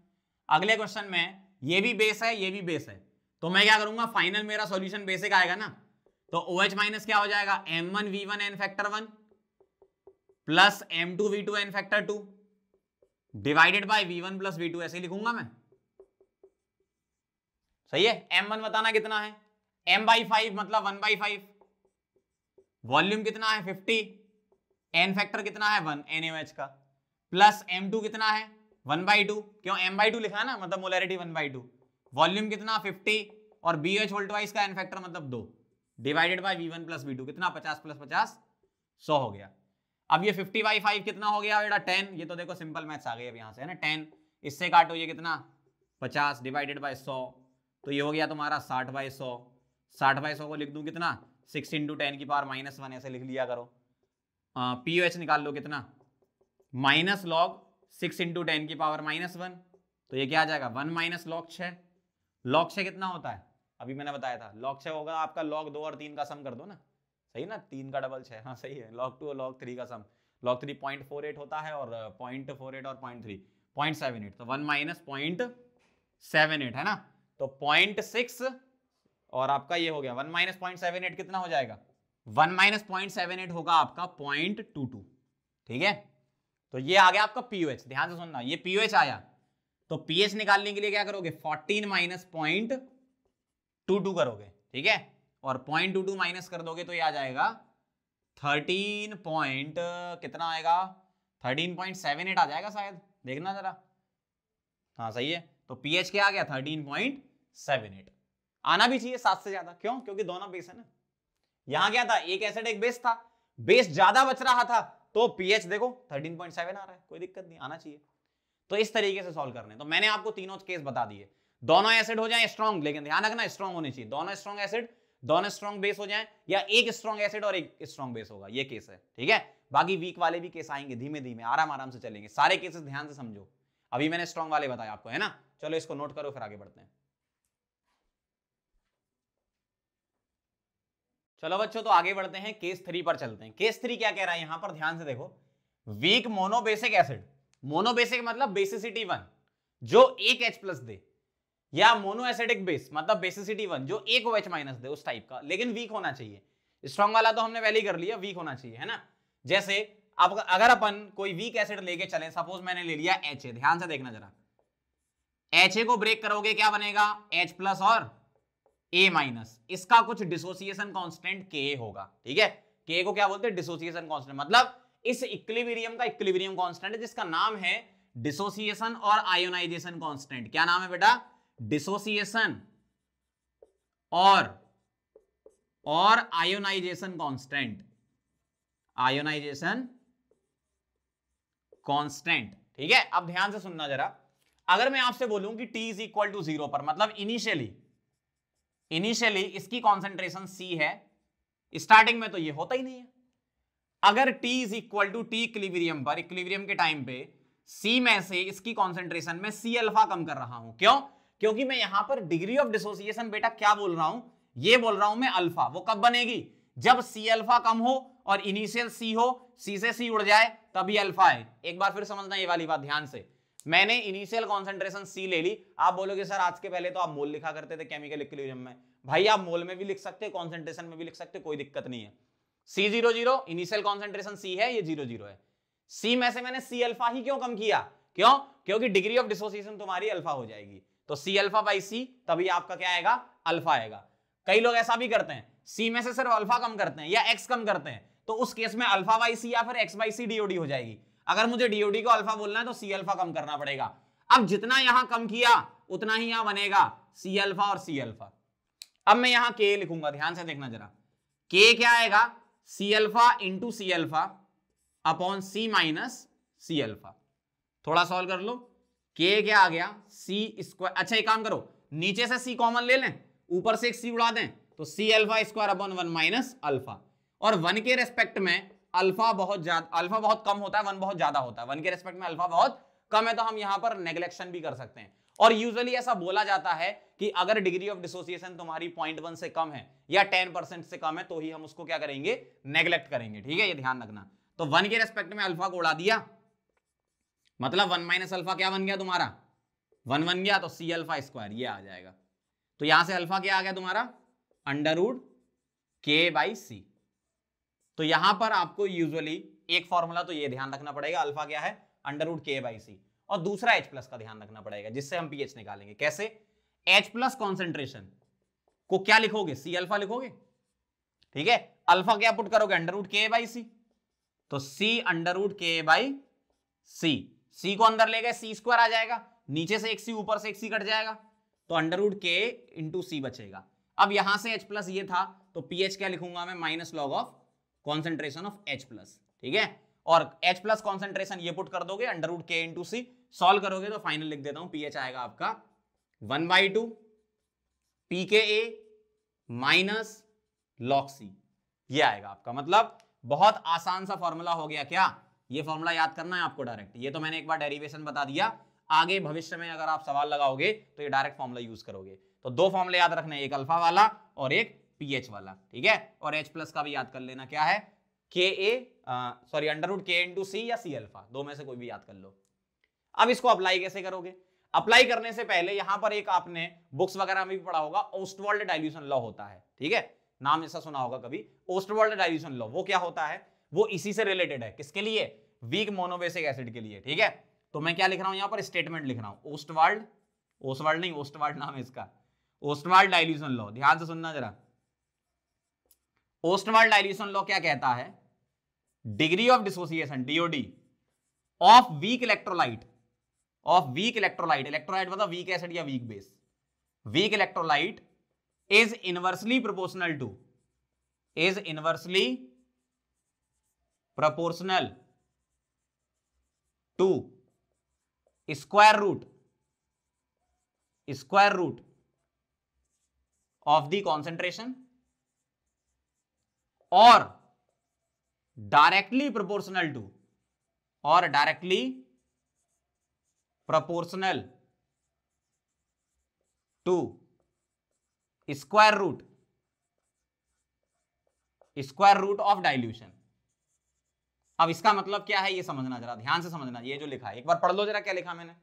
अगले क्वेश्चन में ये भी बेस है ये भी बेस है तो मैं क्या करूंगा फाइनल मेरा सॉल्यूशन बेसिक आएगा ना तो ओ एच माइनस क्या हो जाएगा M one V one N factor one plus M two V two N factor two divided by V one plus V two ऐसे लिखूंगा मैं सही है एम वन बताना कितना है एम बाई फाइव मतलब वन बाई फाइव वॉल्यूम कितना है फिफ्टी एन फैक्टर कितना है वन एन एम एच का प्लस एम टू कितना है वन बाई टू क्यों एम बाई टू लिखा है ना मतलब molarity one by two volume कितना फिफ्टी और बी एच वोल्ट वाइज का एन फैक्टर मतलब दो divided by V one plus V two कितना पचास प्लस पचास सौ हो गया अब ये फिफ्टी बाई फाइव कितना हो गया बेटा टेन ये तो देखो सिंपल मैथ्स आ गई अब यहाँ से है ना टेन इससे काटो ये कितना पचास डिवाइडेड बाई सौ तो ये हो गया तुम्हारा साठ बाई सौ साठ बाई सौ को लिख दूँ कितना सिक्स इंटू टेन की पावर माइनस वन ऐसे लिख लिया करो पी ओ एच निकाल लो कितना minus log six into ten की पावर माइनस वन तो ये क्या आ जाएगा वन माइनस लॉग छ लॉग छ कितना होता है अभी मैंने बताया था लॉग छ होगा आपका लॉग दो और तीन का सम कर दो ना सही ना तीन का डबल छः हाँ सही है लॉग टू और लॉग थ्री का sum log three point four eight होता है और पॉइंट फोर एट और point three point seven eight तो one minus point seven eight है ना तो पॉइंट सिक्स और आपका ये हो गया one minus point seven eight कितना हो जाएगा one minus point seven eight होगा आपका पॉइंट टू टू ठीक है तो ये आ गया आपका पीओएच ध्यान से सुनना ये पीओएच आया तो पीएच निकालने के लिए क्या करोगे fourteen minus point two two करोगे ठीक है और पॉइंट टू टू माइनस कर दोगे तो ये आ जाएगा थर्टीन पॉइंट कितना आएगा थर्टीन पॉइंट सेवन एट आ जाएगा शायद देखना जरा हाँ सही है तो पीएच क्या आ गया थर्टीन पॉइंट सेवन एट आना भी चाहिए सात से ज्यादा क्यों क्योंकि दोनों बेस है ना यहां क्या था एक एसिड एक बेस था बेस ज्यादा बच रहा था तो पीएच देखो 13.7 आ रहा है कोई दिक्कत नहीं आना चाहिए तो इस तरीके से सॉल्व करने तो मैंने आपको तीनों केस बता दिए दोनों एसिड हो जाए स्ट्रॉन्ग लेकिन ध्यान रखना स्ट्रॉन्ग होने चाहिए दोनों स्ट्रॉन्ग एसिड दोनों स्ट्रॉन्ग बेस हो जाए या एक स्ट्रॉन्ग एसिड और एक स्ट्रॉन्ग बेस होगा ये केस है ठीक है बाकी वीक वाले भी केस आएंगे धीमे धीमे आराम आराम से चलेंगे सारे केसेस ध्यान से समझो अभी मैंने स्ट्रॉन्ग वाले बताया आपको है ना चलो इसको नोट करो फिर आगे बढ़ते हैं चलो बच्चों तो आगे बढ़ते हैं केस थ्री पर चलते हैं केस थ्री क्या कह रहा है यहां पर ध्यान से देखो वीक मोनोबेसिक एसिड मोनोबेसिक मतलब बेसिसिटी वन जो एक एच प्लस दे या मोनो एसिडिक बेस मतलब बेसिसिटी वन जो एक ओ एच माइनस दे उस टाइप का लेकिन वीक होना चाहिए स्ट्रॉन्ग वाला तो हमने पहले ही कर लिया वीक होना चाहिए है ना जैसे आप अगर अपन कोई वीक एसिड लेके चले सपोज मैंने ले लिया एच ध्यान से देखना जरा एच को ब्रेक करोगे क्या बनेगा एच प्लस और ए माइनस इसका कुछ डिसोसिएशन कांस्टेंट के होगा ठीक है के को क्या बोलते हैं डिसोसिएशन कांस्टेंट मतलब इस इक्लिबेरियम का इक्लिबेरियम कांस्टेंट है जिसका नाम है डिसोसिएशन और आयोनाइजेशन कांस्टेंट क्या नाम है बेटा डिसोसिएशन और और आयोनाइजेशन कांस्टेंट आयोनाइजेशन कांस्टेंट ठीक है अब ध्यान से सुनना जरा अगर मैं आपसे बोलूं कि T is equal to zero पर मतलब इनिशियली इनिशियली इसकी कॉन्सेंट्रेशन सी है स्टार्टिंग में तो ये होता ही नहीं है अगर T is equal to T equilibrium पर इक्लिवरियम के टाइम पे C में से इसकी कॉन्सेंट्रेशन में C अल्फा कम कर रहा हूं क्यों क्योंकि मैं यहां पर डिग्री ऑफ डिसोसिएशन बेटा क्या बोल रहा हूं ये बोल रहा हूं मैं अल्फा वो कब बनेगी जब C अल्फा कम हो और इनिशियल C हो C से C उड़ जाए तभी अल्फा है एक बार फिर समझना ये वाली बात ध्यान से मैंने इनिशियल कॉन्सेंट्रेशन सी ले ली आप बोलोगे सर आज के पहले तो आप मोल लिखा करते थे केमिकल इक्विलिब्रियम में भाई आप मोल में भी लिख सकते हैं कॉन्सेंट्रेशन में भी लिख सकते कोई दिक्कत नहीं है C zero zero initial concentration C है ये जीरो जीरो है सी में से मैंने सी अल्फा ही क्यों कम किया क्यों क्योंकि डिग्री ऑफ डिसोसिएशन तुम्हारी अल्फा हो जाएगी तो सी अल्फा बाई सी तभी आपका क्या आएगा अल्फा आएगा कई लोग ऐसा भी करते हैं सी में से सिर्फ अल्फा कम करते हैं या एक्स कम करते हैं तो उस केस में अल्फा बाई सी या फिर एक्स बाई सी डीओडी हो जाएगी अगर मुझे डीओडी को अल्फा बोलना है तो सी अल्फा कम करना पड़ेगा अब जितना यहां कम किया उतना ही यहां बनेगा सी अल्फा और सी अल्फा अब मैं यहां के लिखूंगा ध्यान से देखना जरा के क्या आएगा C alpha into C alpha upon C minus C alpha थोड़ा सॉल्व कर लो के क्या आ गया सी स्क्वायर अच्छा एक काम करो नीचे से सी कॉमन ले लें ऊपर से एक सी उड़ा दें तो C alpha square upon one minus alpha और वन के रेस्पेक्ट में अल्फा बहुत ज्यादा अल्फा बहुत कम होता है वन बहुत ज्यादा होता है वन के रेस्पेक्ट में अल्फा बहुत कम है तो हम यहाँ पर नेग्लेक्शन भी कर सकते हैं और यूजली ऐसा बोला जाता है कि अगर डिग्री ऑफ डिसोसिएशन तुम्हारी पॉइंट वन से कम है या टेन परसेंट से कम है तो ही हम उसको क्या करेंगे नेग्लेक्ट करेंगे ठीक है ये ध्यान रखना तो वन के रेस्पेक्ट में अल्फा को उड़ा दिया मतलब वन माइनस अल्फा क्या बन गया तुम्हारा वन बन गया तो सी अल्फा स्क्वायर ये आ जाएगा तो यहां से अल्फा क्या आ गया तुम्हारा under root K by C तो यहां पर आपको यूजुअली एक फॉर्मूला तो ये ध्यान रखना पड़ेगा अल्फा क्या है under root K by C और दूसरा एच प्लस का ध्यान रखना पड़ेगा जिससे हम पीएच निकालेंगे कैसे एच प्लस कॉन्सेंट्रेशन को क्या लिखोगे सी अल्फा लिखोगे ठीक है अल्फा क्या पुट करोगे under root K by C तो C under root K by C C को अंदर ले गए सी स्क्वायर आ जाएगा नीचे से एक सी ऊपर से एक सी कट जाएगा तो under root K into C बचेगा अब यहां से एच प्लस ये था तो पीएच क्या लिखूंगा मैं minus log of concentration of H plus ठीक है और एच प्लस कॉन्सेंट्रेशन ये पुट कर दोगे under root K two C solve करोगे तो फाइनल लिख देता हूं पीएच आएगा आपका वन बाई टू पी के ए माइनस लॉक्सी ये आएगा आपका मतलब बहुत आसान सा फॉर्मूला हो गया क्या ये फॉर्मूला याद करना है आपको डायरेक्ट ये तो मैंने एक बार डेरिवेशन बता दिया आगे भविष्य में अगर आप सवाल लगाओगे तो ये डायरेक्ट फॉर्मूला यूज करोगे तो दो फॉर्मूले याद रखना है एक अल्फा वाला और एक पीएच वाला ठीक है और एच प्लस का भी याद कर लेना क्या है K A sorry under root K two C या सी अल्फा दो में से कोई भी याद कर लो अब इसको अप्लाई कैसे करोगे अप्लाई करने से पहले यहां पर एक आपने बुक्स वगैरह में भी पढ़ा होगा ओस्टवर्ल्ड डाइल्यूशन लॉ होता है ठीक है नाम ऐसा सुना होगा कभी ओस्टवर्ल्ड डाइल्यूशन लॉ वो क्या होता है वो इसी से रिलेटेड है किसके लिए वीक मोनोबेसिक एसिड के लिए ठीक है तो मैं क्या लिख रहा हूं यहां पर स्टेटमेंट लिख रहा हूं ओस्टवर्ल्ड ओस्टवर्ल्ड नहीं ओस्टवर्ल्ड नाम है इसका ओस्टवर्ल्ड डाइल्यूशन लॉ ध्यान से सुनना जरा ओस्टवर्ल डायल्यूशन लॉ क्या कहता है degree of dissociation DOD of weak electrolyte of weak electrolyte electrolyte मतलब वीक एसिड या weak base weak electrolyte is inversely proportional to is inversely proportional to square root square root of the concentration और directly proportional to और directly proportional to square root square root of dilution अब इसका मतलब क्या है ये समझना जरा ध्यान से समझना ये जो लिखा है एक बार पढ़ लो जरा क्या लिखा मैंने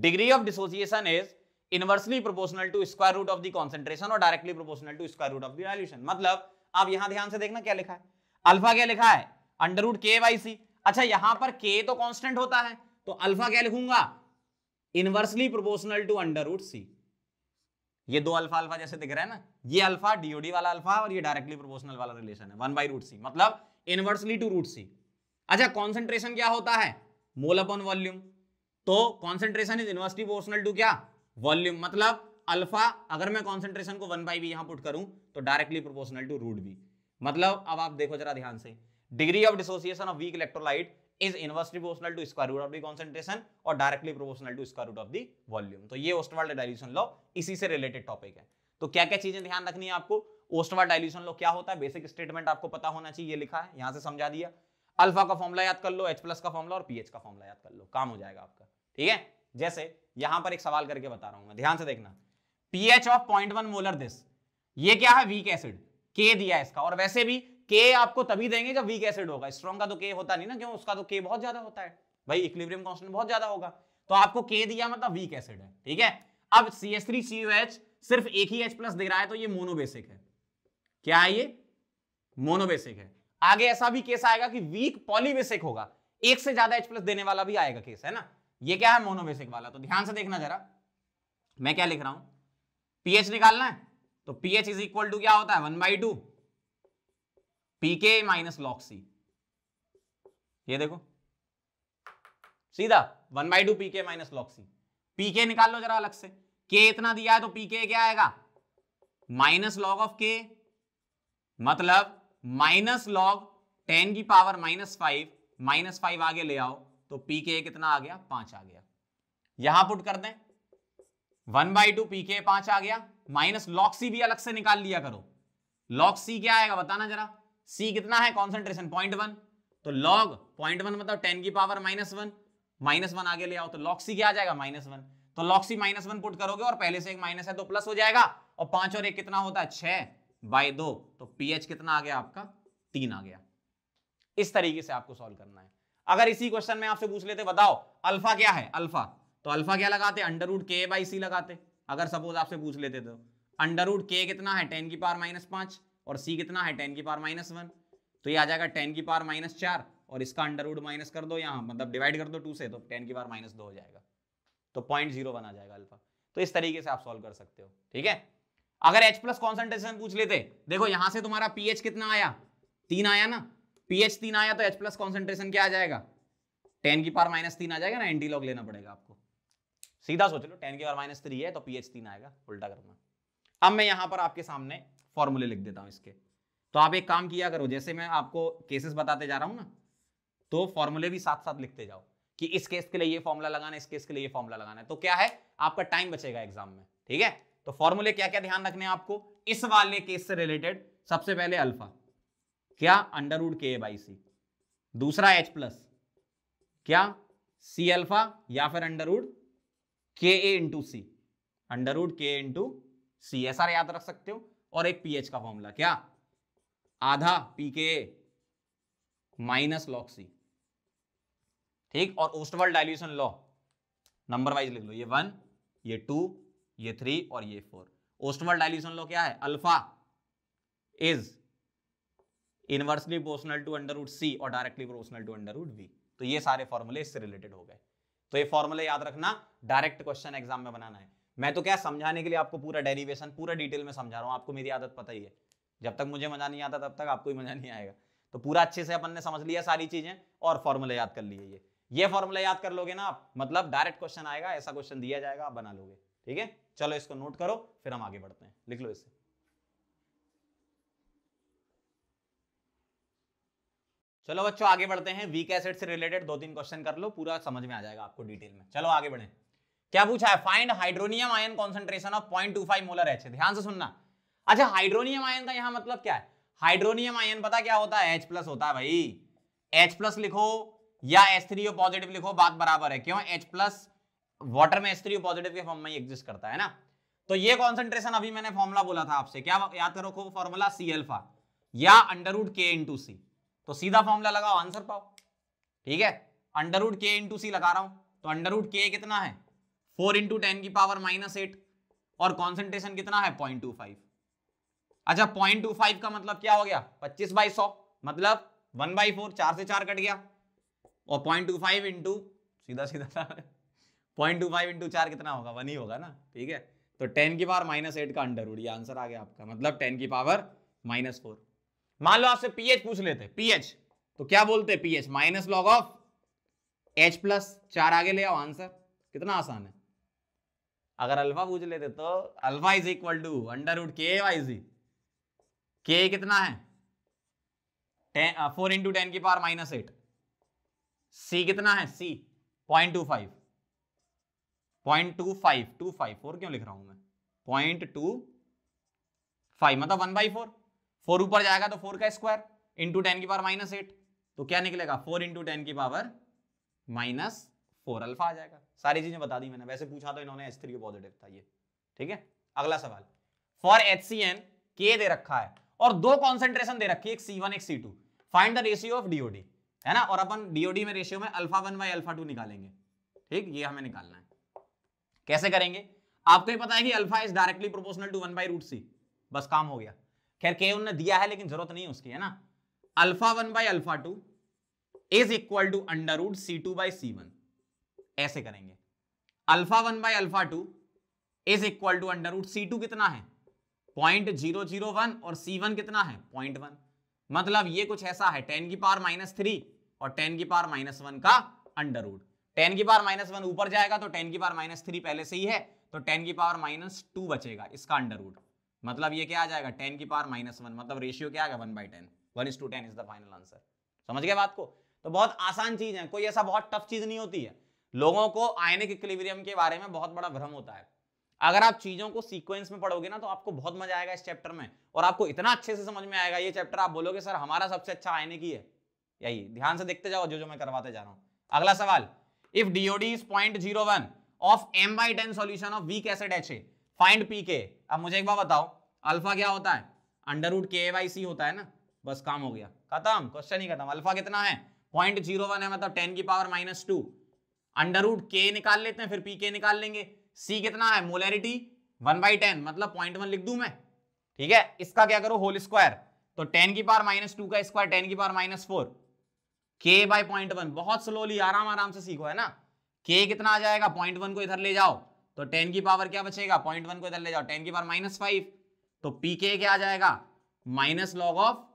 degree of dissociation is inversely proportional to square root of the concentration और directly proportional to square root of the dilution मतलब अब यहां ध्यान से देखना क्या लिखा है अल्फा क्या लिखा है under root K by C अच्छा यहां पर के तो कॉन्स्टेंट होता है तो अल्फा क्या लिखूंगा inversely proportional to under root C ये दो अल्फा अल्फा जैसे दिख रहा है ना ये अल्फा डीओडी वाला अल्फा और ये डायरेक्टली प्रोपोर्शनल वाला रिलेशन है वन बाई रूट सी मतलब इनवर्सली टू रूट सी अच्छा कॉन्सेंट्रेशन क्या होता है मोल अपॉन वॉल्यूम तो concentration is inversely proportional to क्या वॉल्यूम मतलब अल्फा अगर मैं कॉन्सेंट्रेशन को वन बाई बी यहां पुट करूं तो directly proportional to root V मतलब अब आप देखो जरा ध्यान से degree of dissociation of weak electrolyte is inversely proportional to square root of the concentration और directly proportional to square root of the volume तो ये ओस्टवाल्ड डाइल्यूशन लॉ इसी से रिलेटेड टॉपिक है तो क्या क्या चीजें ध्यान रखनी है आपको ओस्टवाल्ड डाइल्यूशन लॉ क्या होता है बेसिक स्टेटमेंट आपको पता होना चाहिए लिखा है यहां से समझा दिया अल्फा का फॉर्मुला याद कर लो एच प्लस का फॉर्मुला और पीएच का फॉर्मुला याद कर लो काम हो जाएगा आपका ठीक है जैसे यहां पर एक सवाल करके बता रहा हूं मैं ध्यान से देखना pH of point one molar this ये क्या है वीक एसिड के दिया है इसका और वैसे भी के आपको तभी देंगे जब वीक एसिड होगा स्ट्रॉन्ग का तो के होता नहीं ना क्यों उसका तो के बहुत ज्यादा होता है भाई इक्विलिब्रियम कांस्टेंट बहुत ज्यादा होगा तो आपको के दिया मतलब वीक एसिड है ठीक है अब C S three C H सिर्फ एक ही एच प्लस दे रहा है तो ये मोनोबेसिक है क्या है ये मोनोबेसिक है आगे ऐसा भी केस आएगा कि वीक पॉलीबेसिक होगा एक से ज्यादा एच प्लस देने वाला भी आएगा केस है ना ये क्या है मोनोबेसिक वाला तो ध्यान से देखना जरा मैं क्या लिख रहा हूं पीएच निकालना है तो पीएच इज इक्वल टू क्या होता है one by two pK minus log C ये देखो सीधा one by two pK minus log C pK निकाल लो जरा अलग से के इतना दिया है तो पीके क्या आएगा माइनस लॉग ऑफ के मतलब माइनस लॉग टेन की power minus five minus five आगे ले आओ तो पी के कितना आ गया पांच आ गया यहां पुट कर दें वन बाई टू पी के पांच आ गया माइनस लॉक सी भी अलग से निकाल लिया करो लॉक सी क्या आएगा बताना जरा सी कितना है कॉन्सेंट्रेशन पॉइंट वन तो लॉग पॉइंट वन मतलब टेन की power minus one minus one आगे ले आओ तो लॉग सी क्या आ जाएगा माइनस वन तो log C minus one put करोगे और पहले से एक माइनस है तो प्लस हो जाएगा और पांच और एक कितना होता है छह बाई दो तो पीएच कितना आ गया आपका तीन आ गया इस तरीके से आपको सॉल्व करना है अगर इसी क्वेश्चन में आपसे पूछ लेते बताओ अल्फा क्या है अल्फा तो अल्फा क्या लगाते under root K by C लगाते अगर सपोज आपसे पूछ लेते तो अंडर रूट के कितना है टेन की पार माइनस पांच और सी कितना है टेन की पार माइनस वन तो ये आ जाएगा टेन की पार माइनस चार और इसका अंडर रूट माइनस कर दो यहाँ मतलब डिवाइड कर दो टू से तो टेन की पार माइनस दो हो जाएगा तो पॉइंट जीरो बना जाएगा अल्फा तो इस तरीके से आप सॉल्व कर सकते हो ठीक है अगर एच प्लस कॉन्सेंट्रेशन पूछ लेते देखो यहां से तुम्हारा पीएच कितना आया तीन आया ना पीएच तीन आया तो एच प्लस कॉन्सेंट्रेशन क्या आ जाएगा टेन की पार माइनस तीन आ जाएगा ना एंटी लॉग लेना पड़ेगा आपको सीधा सोच लो टेन के पावर माइनस थ्री है तो पी एच तीन आएगा उल्टा करना अब मैं यहाँ पर आपके सामने फॉर्मूले लिख देता हूँ इसके तो आप एक काम किया करो जैसे मैं आपको केसेस बताते जा रहा हूँ ना तो फॉर्मूले भी साथ साथ लिखते जाओ कि इस केस के लिए ये फॉर्मूला लगाना है इस केस के लिए ये फॉर्मूला लगाना है तो क्या है आपका टाइम बचेगा एग्जाम में ठीक है तो फॉर्मूले क्या क्या ध्यान रखने आपको इस वाले केस से रिलेटेड सबसे पहले अल्फा क्या under root K A by सी दूसरा एच प्लस क्या सी अल्फा या फिर under root K A into C under root K into C ऐसा याद रख सकते हो और एक पीएच का फॉर्मूला क्या आधा P K minus log C ठीक और Ostwald dilution law number wise लिख लो ये वन ये टू ये थ्री और ये फोर ओस्टवर्ल्ड डायल्यूशन लॉ क्या है alpha is inversely proportional to under root C और directly proportional to under root V तो ये सारे फॉर्मूले इससे रिलेटेड हो गए तो ये फॉर्मूला याद रखना डायरेक्ट क्वेश्चन एग्जाम में बनाना है मैं तो क्या समझाने के लिए आपको पूरा डेरिवेशन पूरा डिटेल में समझा रहा हूँ आपको मेरी आदत पता ही है जब तक मुझे मजा नहीं आता तब तक आपको ही मजा नहीं आएगा तो पूरा अच्छे से अपन ने समझ लिया सारी चीजें और फॉर्मूला याद कर लिए ये ये फॉर्मूला याद कर लोगे ना आप मतलब डायरेक्ट क्वेश्चन आएगा ऐसा क्वेश्चन दिया जाएगा आप बना लोगे ठीक है चलो इसको नोट करो फिर हम आगे बढ़ते हैं लिख लो इसे चलो बच्चों आगे बढ़ते हैं वीक एसिड से रिलेटेड दो तीन क्वेश्चन कर लो पूरा समझ में आ जाएगा आपको डिटेल में चलो आगे बढ़े क्या पूछा है find hydronium ion concentration of point two five molar H ध्यान से सुनना अच्छा हाइड्रोनियम आयन का यहाँ मतलब क्या है हाइड्रोनियम आयन पता क्या होता है एच प्लस होता है भाई एच प्लस लिखो या एच थ्री पॉजिटिव लिखो बात बराबर है क्यों एच प्लस वाटर में एच थ्री पॉजिटिव के फॉर्म में एग्जिस्ट करता है ना तो ये कॉन्सेंट्रेशन अभी मैंने फॉर्मुला बोला था आपसे क्या याद करो फॉर्मुला सी अल्फा या under root K into C तो सीधा फॉर्मूला लगाओ आंसर पाओ ठीक है under root K into C लगा रहा हूं तो अंडर रूट के कितना है फोर इंटू टेन की पावर माइनस एट और कॉन्सेंट्रेशन कितना है पॉइंट टू फाइव अच्छा पॉइंट टू फाइव का मतलब क्या हो गया पच्चीस बाई सौ मतलब वन बाई फोर चार से चार कट गया और पॉइंट टू फाइव इंटू सीधा सीधा पॉइंट टू फाइव इंटू चार कितना होगा वन ही होगा ना ठीक है तो टेन की पावर माइनस एट का अंडर ये आंसर आ गया आपका मतलब टेन की पावर माइनस फोर मान लो आपसे पीएच पूछ लेते पीएच तो क्या बोलते pH minus log of H plus चार आगे ले आओ आंसर कितना आसान है अगर अल्फा पूछ लेते तो alpha is equal to under root K by G K कितना है फोर इंटू टेन की पावर माइनस एट सी कितना है C point two five point two five two five four क्यों लिख रहा हूं मैं पॉइंट टू फाइव मतलब वन बाई फोर फोर ऊपर जाएगा तो फोर का स्क्वायर इंटू टेन की पावर माइनस एट तो क्या निकलेगा फोर इंटू टेन की पावर माइनस फोर अल्फा आ जाएगा सारी चीजें बता दी मैंने वैसे पूछा तो इन्होंने एच थ्री पॉजिटिव था ये ठीक है अगला सवाल फॉर एच सी एन के दे रखा है और दो कॉन्सेंट्रेशन दे रखी है एक सी वन एक C two find the ratio of DOD है ना और अपन डीओडी में रेशियो में alpha one by alpha two निकालेंगे ठीक ये हमें निकालना है कैसे करेंगे आपको ही पता है कि alpha is directly proportional to one by root C बस काम हो गया खैर के उनने दिया है लेकिन जरूरत नहीं उसकी है ना alpha one by alpha two is equal to under root C two by C one ऐसे करेंगे alpha one by alpha two is equal to under root C two कितना है पॉइंट जीरो जीरो वन और सी one कितना है point one मतलब ये कुछ ऐसा है टेन की पावर माइनस थ्री और टेन की पावर माइनस वन का अंडर रूट टेन की पावर माइनस वन ऊपर जाएगा तो टेन की पावर माइनस थ्री पहले से ही है तो टेन की पावर माइनस टू बचेगा इसका अंडर रूट मतलब ये क्या आ जाएगा टेन की पावर माइनस वन मतलब रेशियो क्या आएगा one by ten one is to ten is the final answer समझ गए बात को तो बहुत आसान चीज है कोई ऐसा बहुत टफ चीज नहीं होती है लोगों को आयनिक इक्विलिब्रियम के बारे में बहुत बड़ा भ्रम होता है अगर आप चीजों को सीक्वेंस में पढ़ोगे ना तो आपको बहुत मजा आएगा इस चैप्टर में और आपको इतना अच्छे से समझ में आएगा ये चैप्टर आप बोलोगे सर हमारा सबसे अच्छा आयनिक की है यही ध्यान से देखते जाओ जो जो मैं करवाते जा रहा हूं अगला सवाल if DOD is point zero one of M by ten solution of weak acid H A find P K अब मुझे एक बार बताओ अल्फा क्या होता है under root K by C होता है ना बस काम हो गया खत्म क्वेश्चन ही खत्म अल्फा कितना है पॉइंट जीरो वन है मतलब टेन की power minus two under root K निकाल लेते हैं फिर पी के निकाल लेंगे सी कितना है मोलैरिटी वन बाई टेन मतलब पॉइंट वन लिख दू मैं ठीक है इसका क्या करो होल स्क्वायर तो टेन की पावर माइनस टू का स्क्वायर टेन की power minus four K by point one बहुत स्लोली आराम आराम से सीखो है ना के कितना आ जाएगा पॉइंट वन को इधर ले जाओ तो टेन की पावर क्या बचेगा पॉइंट वन को इधर ले जाओ टेन की पावर माइनस फाइव तो पी के क्या आ जाएगा minus log of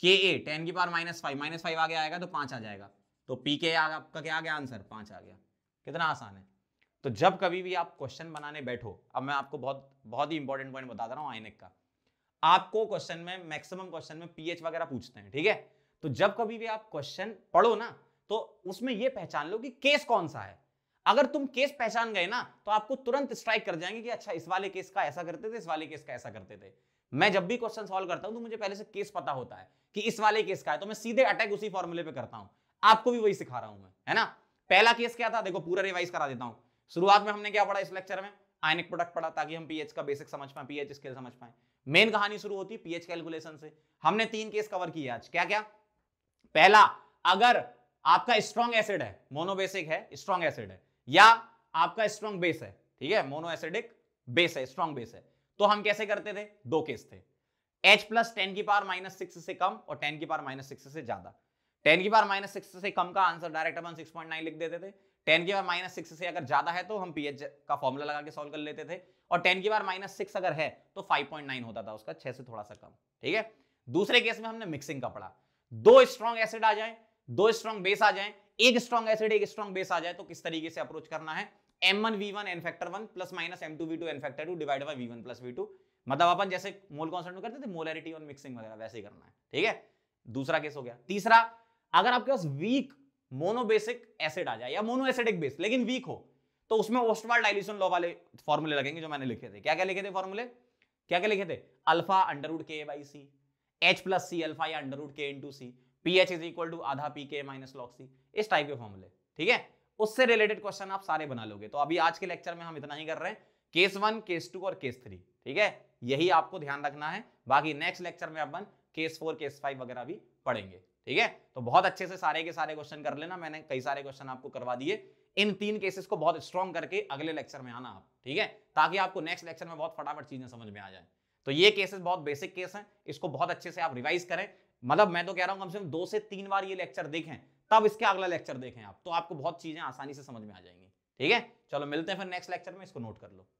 K A ten की power minus five minus five आगे आएगा तो पांच आ जाएगा तो पी के आपका क्या आ गया आंसर पांच आ गया कितना आसान है तो जब कभी भी आप क्वेश्चन बनाने बैठो अब मैं आपको बहुत बहुत ही इंपॉर्टेंट पॉइंट बता रहा हूँ आइनेक का आपको क्वेश्चन में मैक्सिमम क्वेश्चन में पीएच वगैरह पूछते हैं ठीक है तो जब कभी भी आप क्वेश्चन पढ़ो ना तो उसमें यह पहचान लो कि केस कौन सा है अगर तुम केस पहचान गए ना तो आपको तुरंत स्ट्राइक कर जाएंगे कि अच्छा इस वाले केस का ऐसा करते थे इस वाले केस का ऐसा करते थे मैं जब भी क्वेश्चन सॉल्व करता हूं तो मुझे पहले से केस पता होता है कि इस वाले केस का है तो मैं सीधे अटैक उसी फॉर्मूले पे करता हूं आपको भी वही सिखा रहा हूं मैं है ना पहला केस क्या था देखो पूरा रिवाइज करा देता हूं शुरुआत में हमने क्या पढ़ा इस लेक्चर में आयनिक प्रोडक्ट पढ़ा ताकि हम पीएच का बेसिक समझ पाए पीएच स्केल समझ पाए मेन कहानी शुरू होती है पीएच कैलकुलेशन से हमने तीन केस कवर किए आज क्या क्या पहला अगर आपका स्ट्रॉन्ग एसिड है मोनोबेसिक है स्ट्रॉन्ग एसिड है या आपका स्ट्रॉन्ग बेस है ठीक है मोनो एसिडिक बेस है स्ट्रॉन्ग बेस है तो हम कैसे करते थे दो केस थे H प्लस टेन की पावर माइनस सिक्स से कम और टेन की पावर माइनस सिक्स से ज्यादा टेन की पावर माइनस सिक्स से कम का आंसर डायरेक्ट अपन सिक्स पॉइंट नाइन लिख देते थे टेन की पावर माइनस सिक्स से अगर ज्यादा है तो हम पी का फॉर्मूला लगा के सॉल्व कर लेते थे और टेन की पावर माइनस सिक्स अगर है तो फाइव पॉइंट नाइन होता था उसका छह से थोड़ा सा कम ठीक है दूसरे केस में हमने मिक्सिंग का पढ़ा दो स्ट्रॉन्ग एसिड आ जाए दो स्ट्रॉन्ग बेस आ जाए एक स्ट्रॉन्ग एसिड एक स्ट्रॉन्ग बेस आ जाए तो किस तरीके से अप्रोच करना है M one V one N factor one plus minus M two V two N factor two divide by V one plus V two मतलब अपन जैसे मोल कॉन्सेंट करते थे मोलरिटी और मिक्सिंग वगैरह वैसे ही करना है ठीक है दूसरा केस हो गया तीसरा अगर आपके पास वीक मोनोबेसिक एसिड आ जाए या मोनो एसिडिक बेस लेकिन वीक हो तो उसमें ओस्टवाल डाइल्यूशन लॉ वाले फॉर्मूले लगेंगे जो मैंने लिखे थे क्या क्या लिखे थे फॉर्मूले क्या क्या लिखे थे alpha under root K by C H plus C alpha या under root K into C P H is equal to आधा पी के माइनस लॉग इस टाइप के फॉर्मुले ठीक है उससे रिलेटेड क्वेश्चन आप सारे बना लोगे तो अभी आज के लेक्चर में हम इतना ही कर रहे हैं केस वन केस टू और केस थ्री ठीक है यही आपको ध्यान रखना है बाकी नेक्स्ट लेक्चर में अपन केस फोर केस फाइव वगैरह भी पढ़ेंगे ठीक है तो बहुत अच्छे से सारे के सारे क्वेश्चन कर लेना मैंने कई सारे क्वेश्चन आपको करवा दिए इन तीन केसेस को बहुत स्ट्रॉन्ग करके अगले लेक्चर में आना आप ठीक है ताकि आपको नेक्स्ट लेक्चर में बहुत फटाफट चीजें समझ में आ जाए तो ये केसेस बहुत बेसिक केस हैं इसको बहुत अच्छे से आप रिवाइज करें मतलब मैं तो कह रहा हूं कम से कम दो से तीन बार ये लेक्चर देखें तब इसके अगला लेक्चर देखें आप तो आपको बहुत चीजें आसानी से समझ में आ जाएंगी ठीक है चलो मिलते हैं फिर नेक्स्ट लेक्चर में इसको नोट कर लो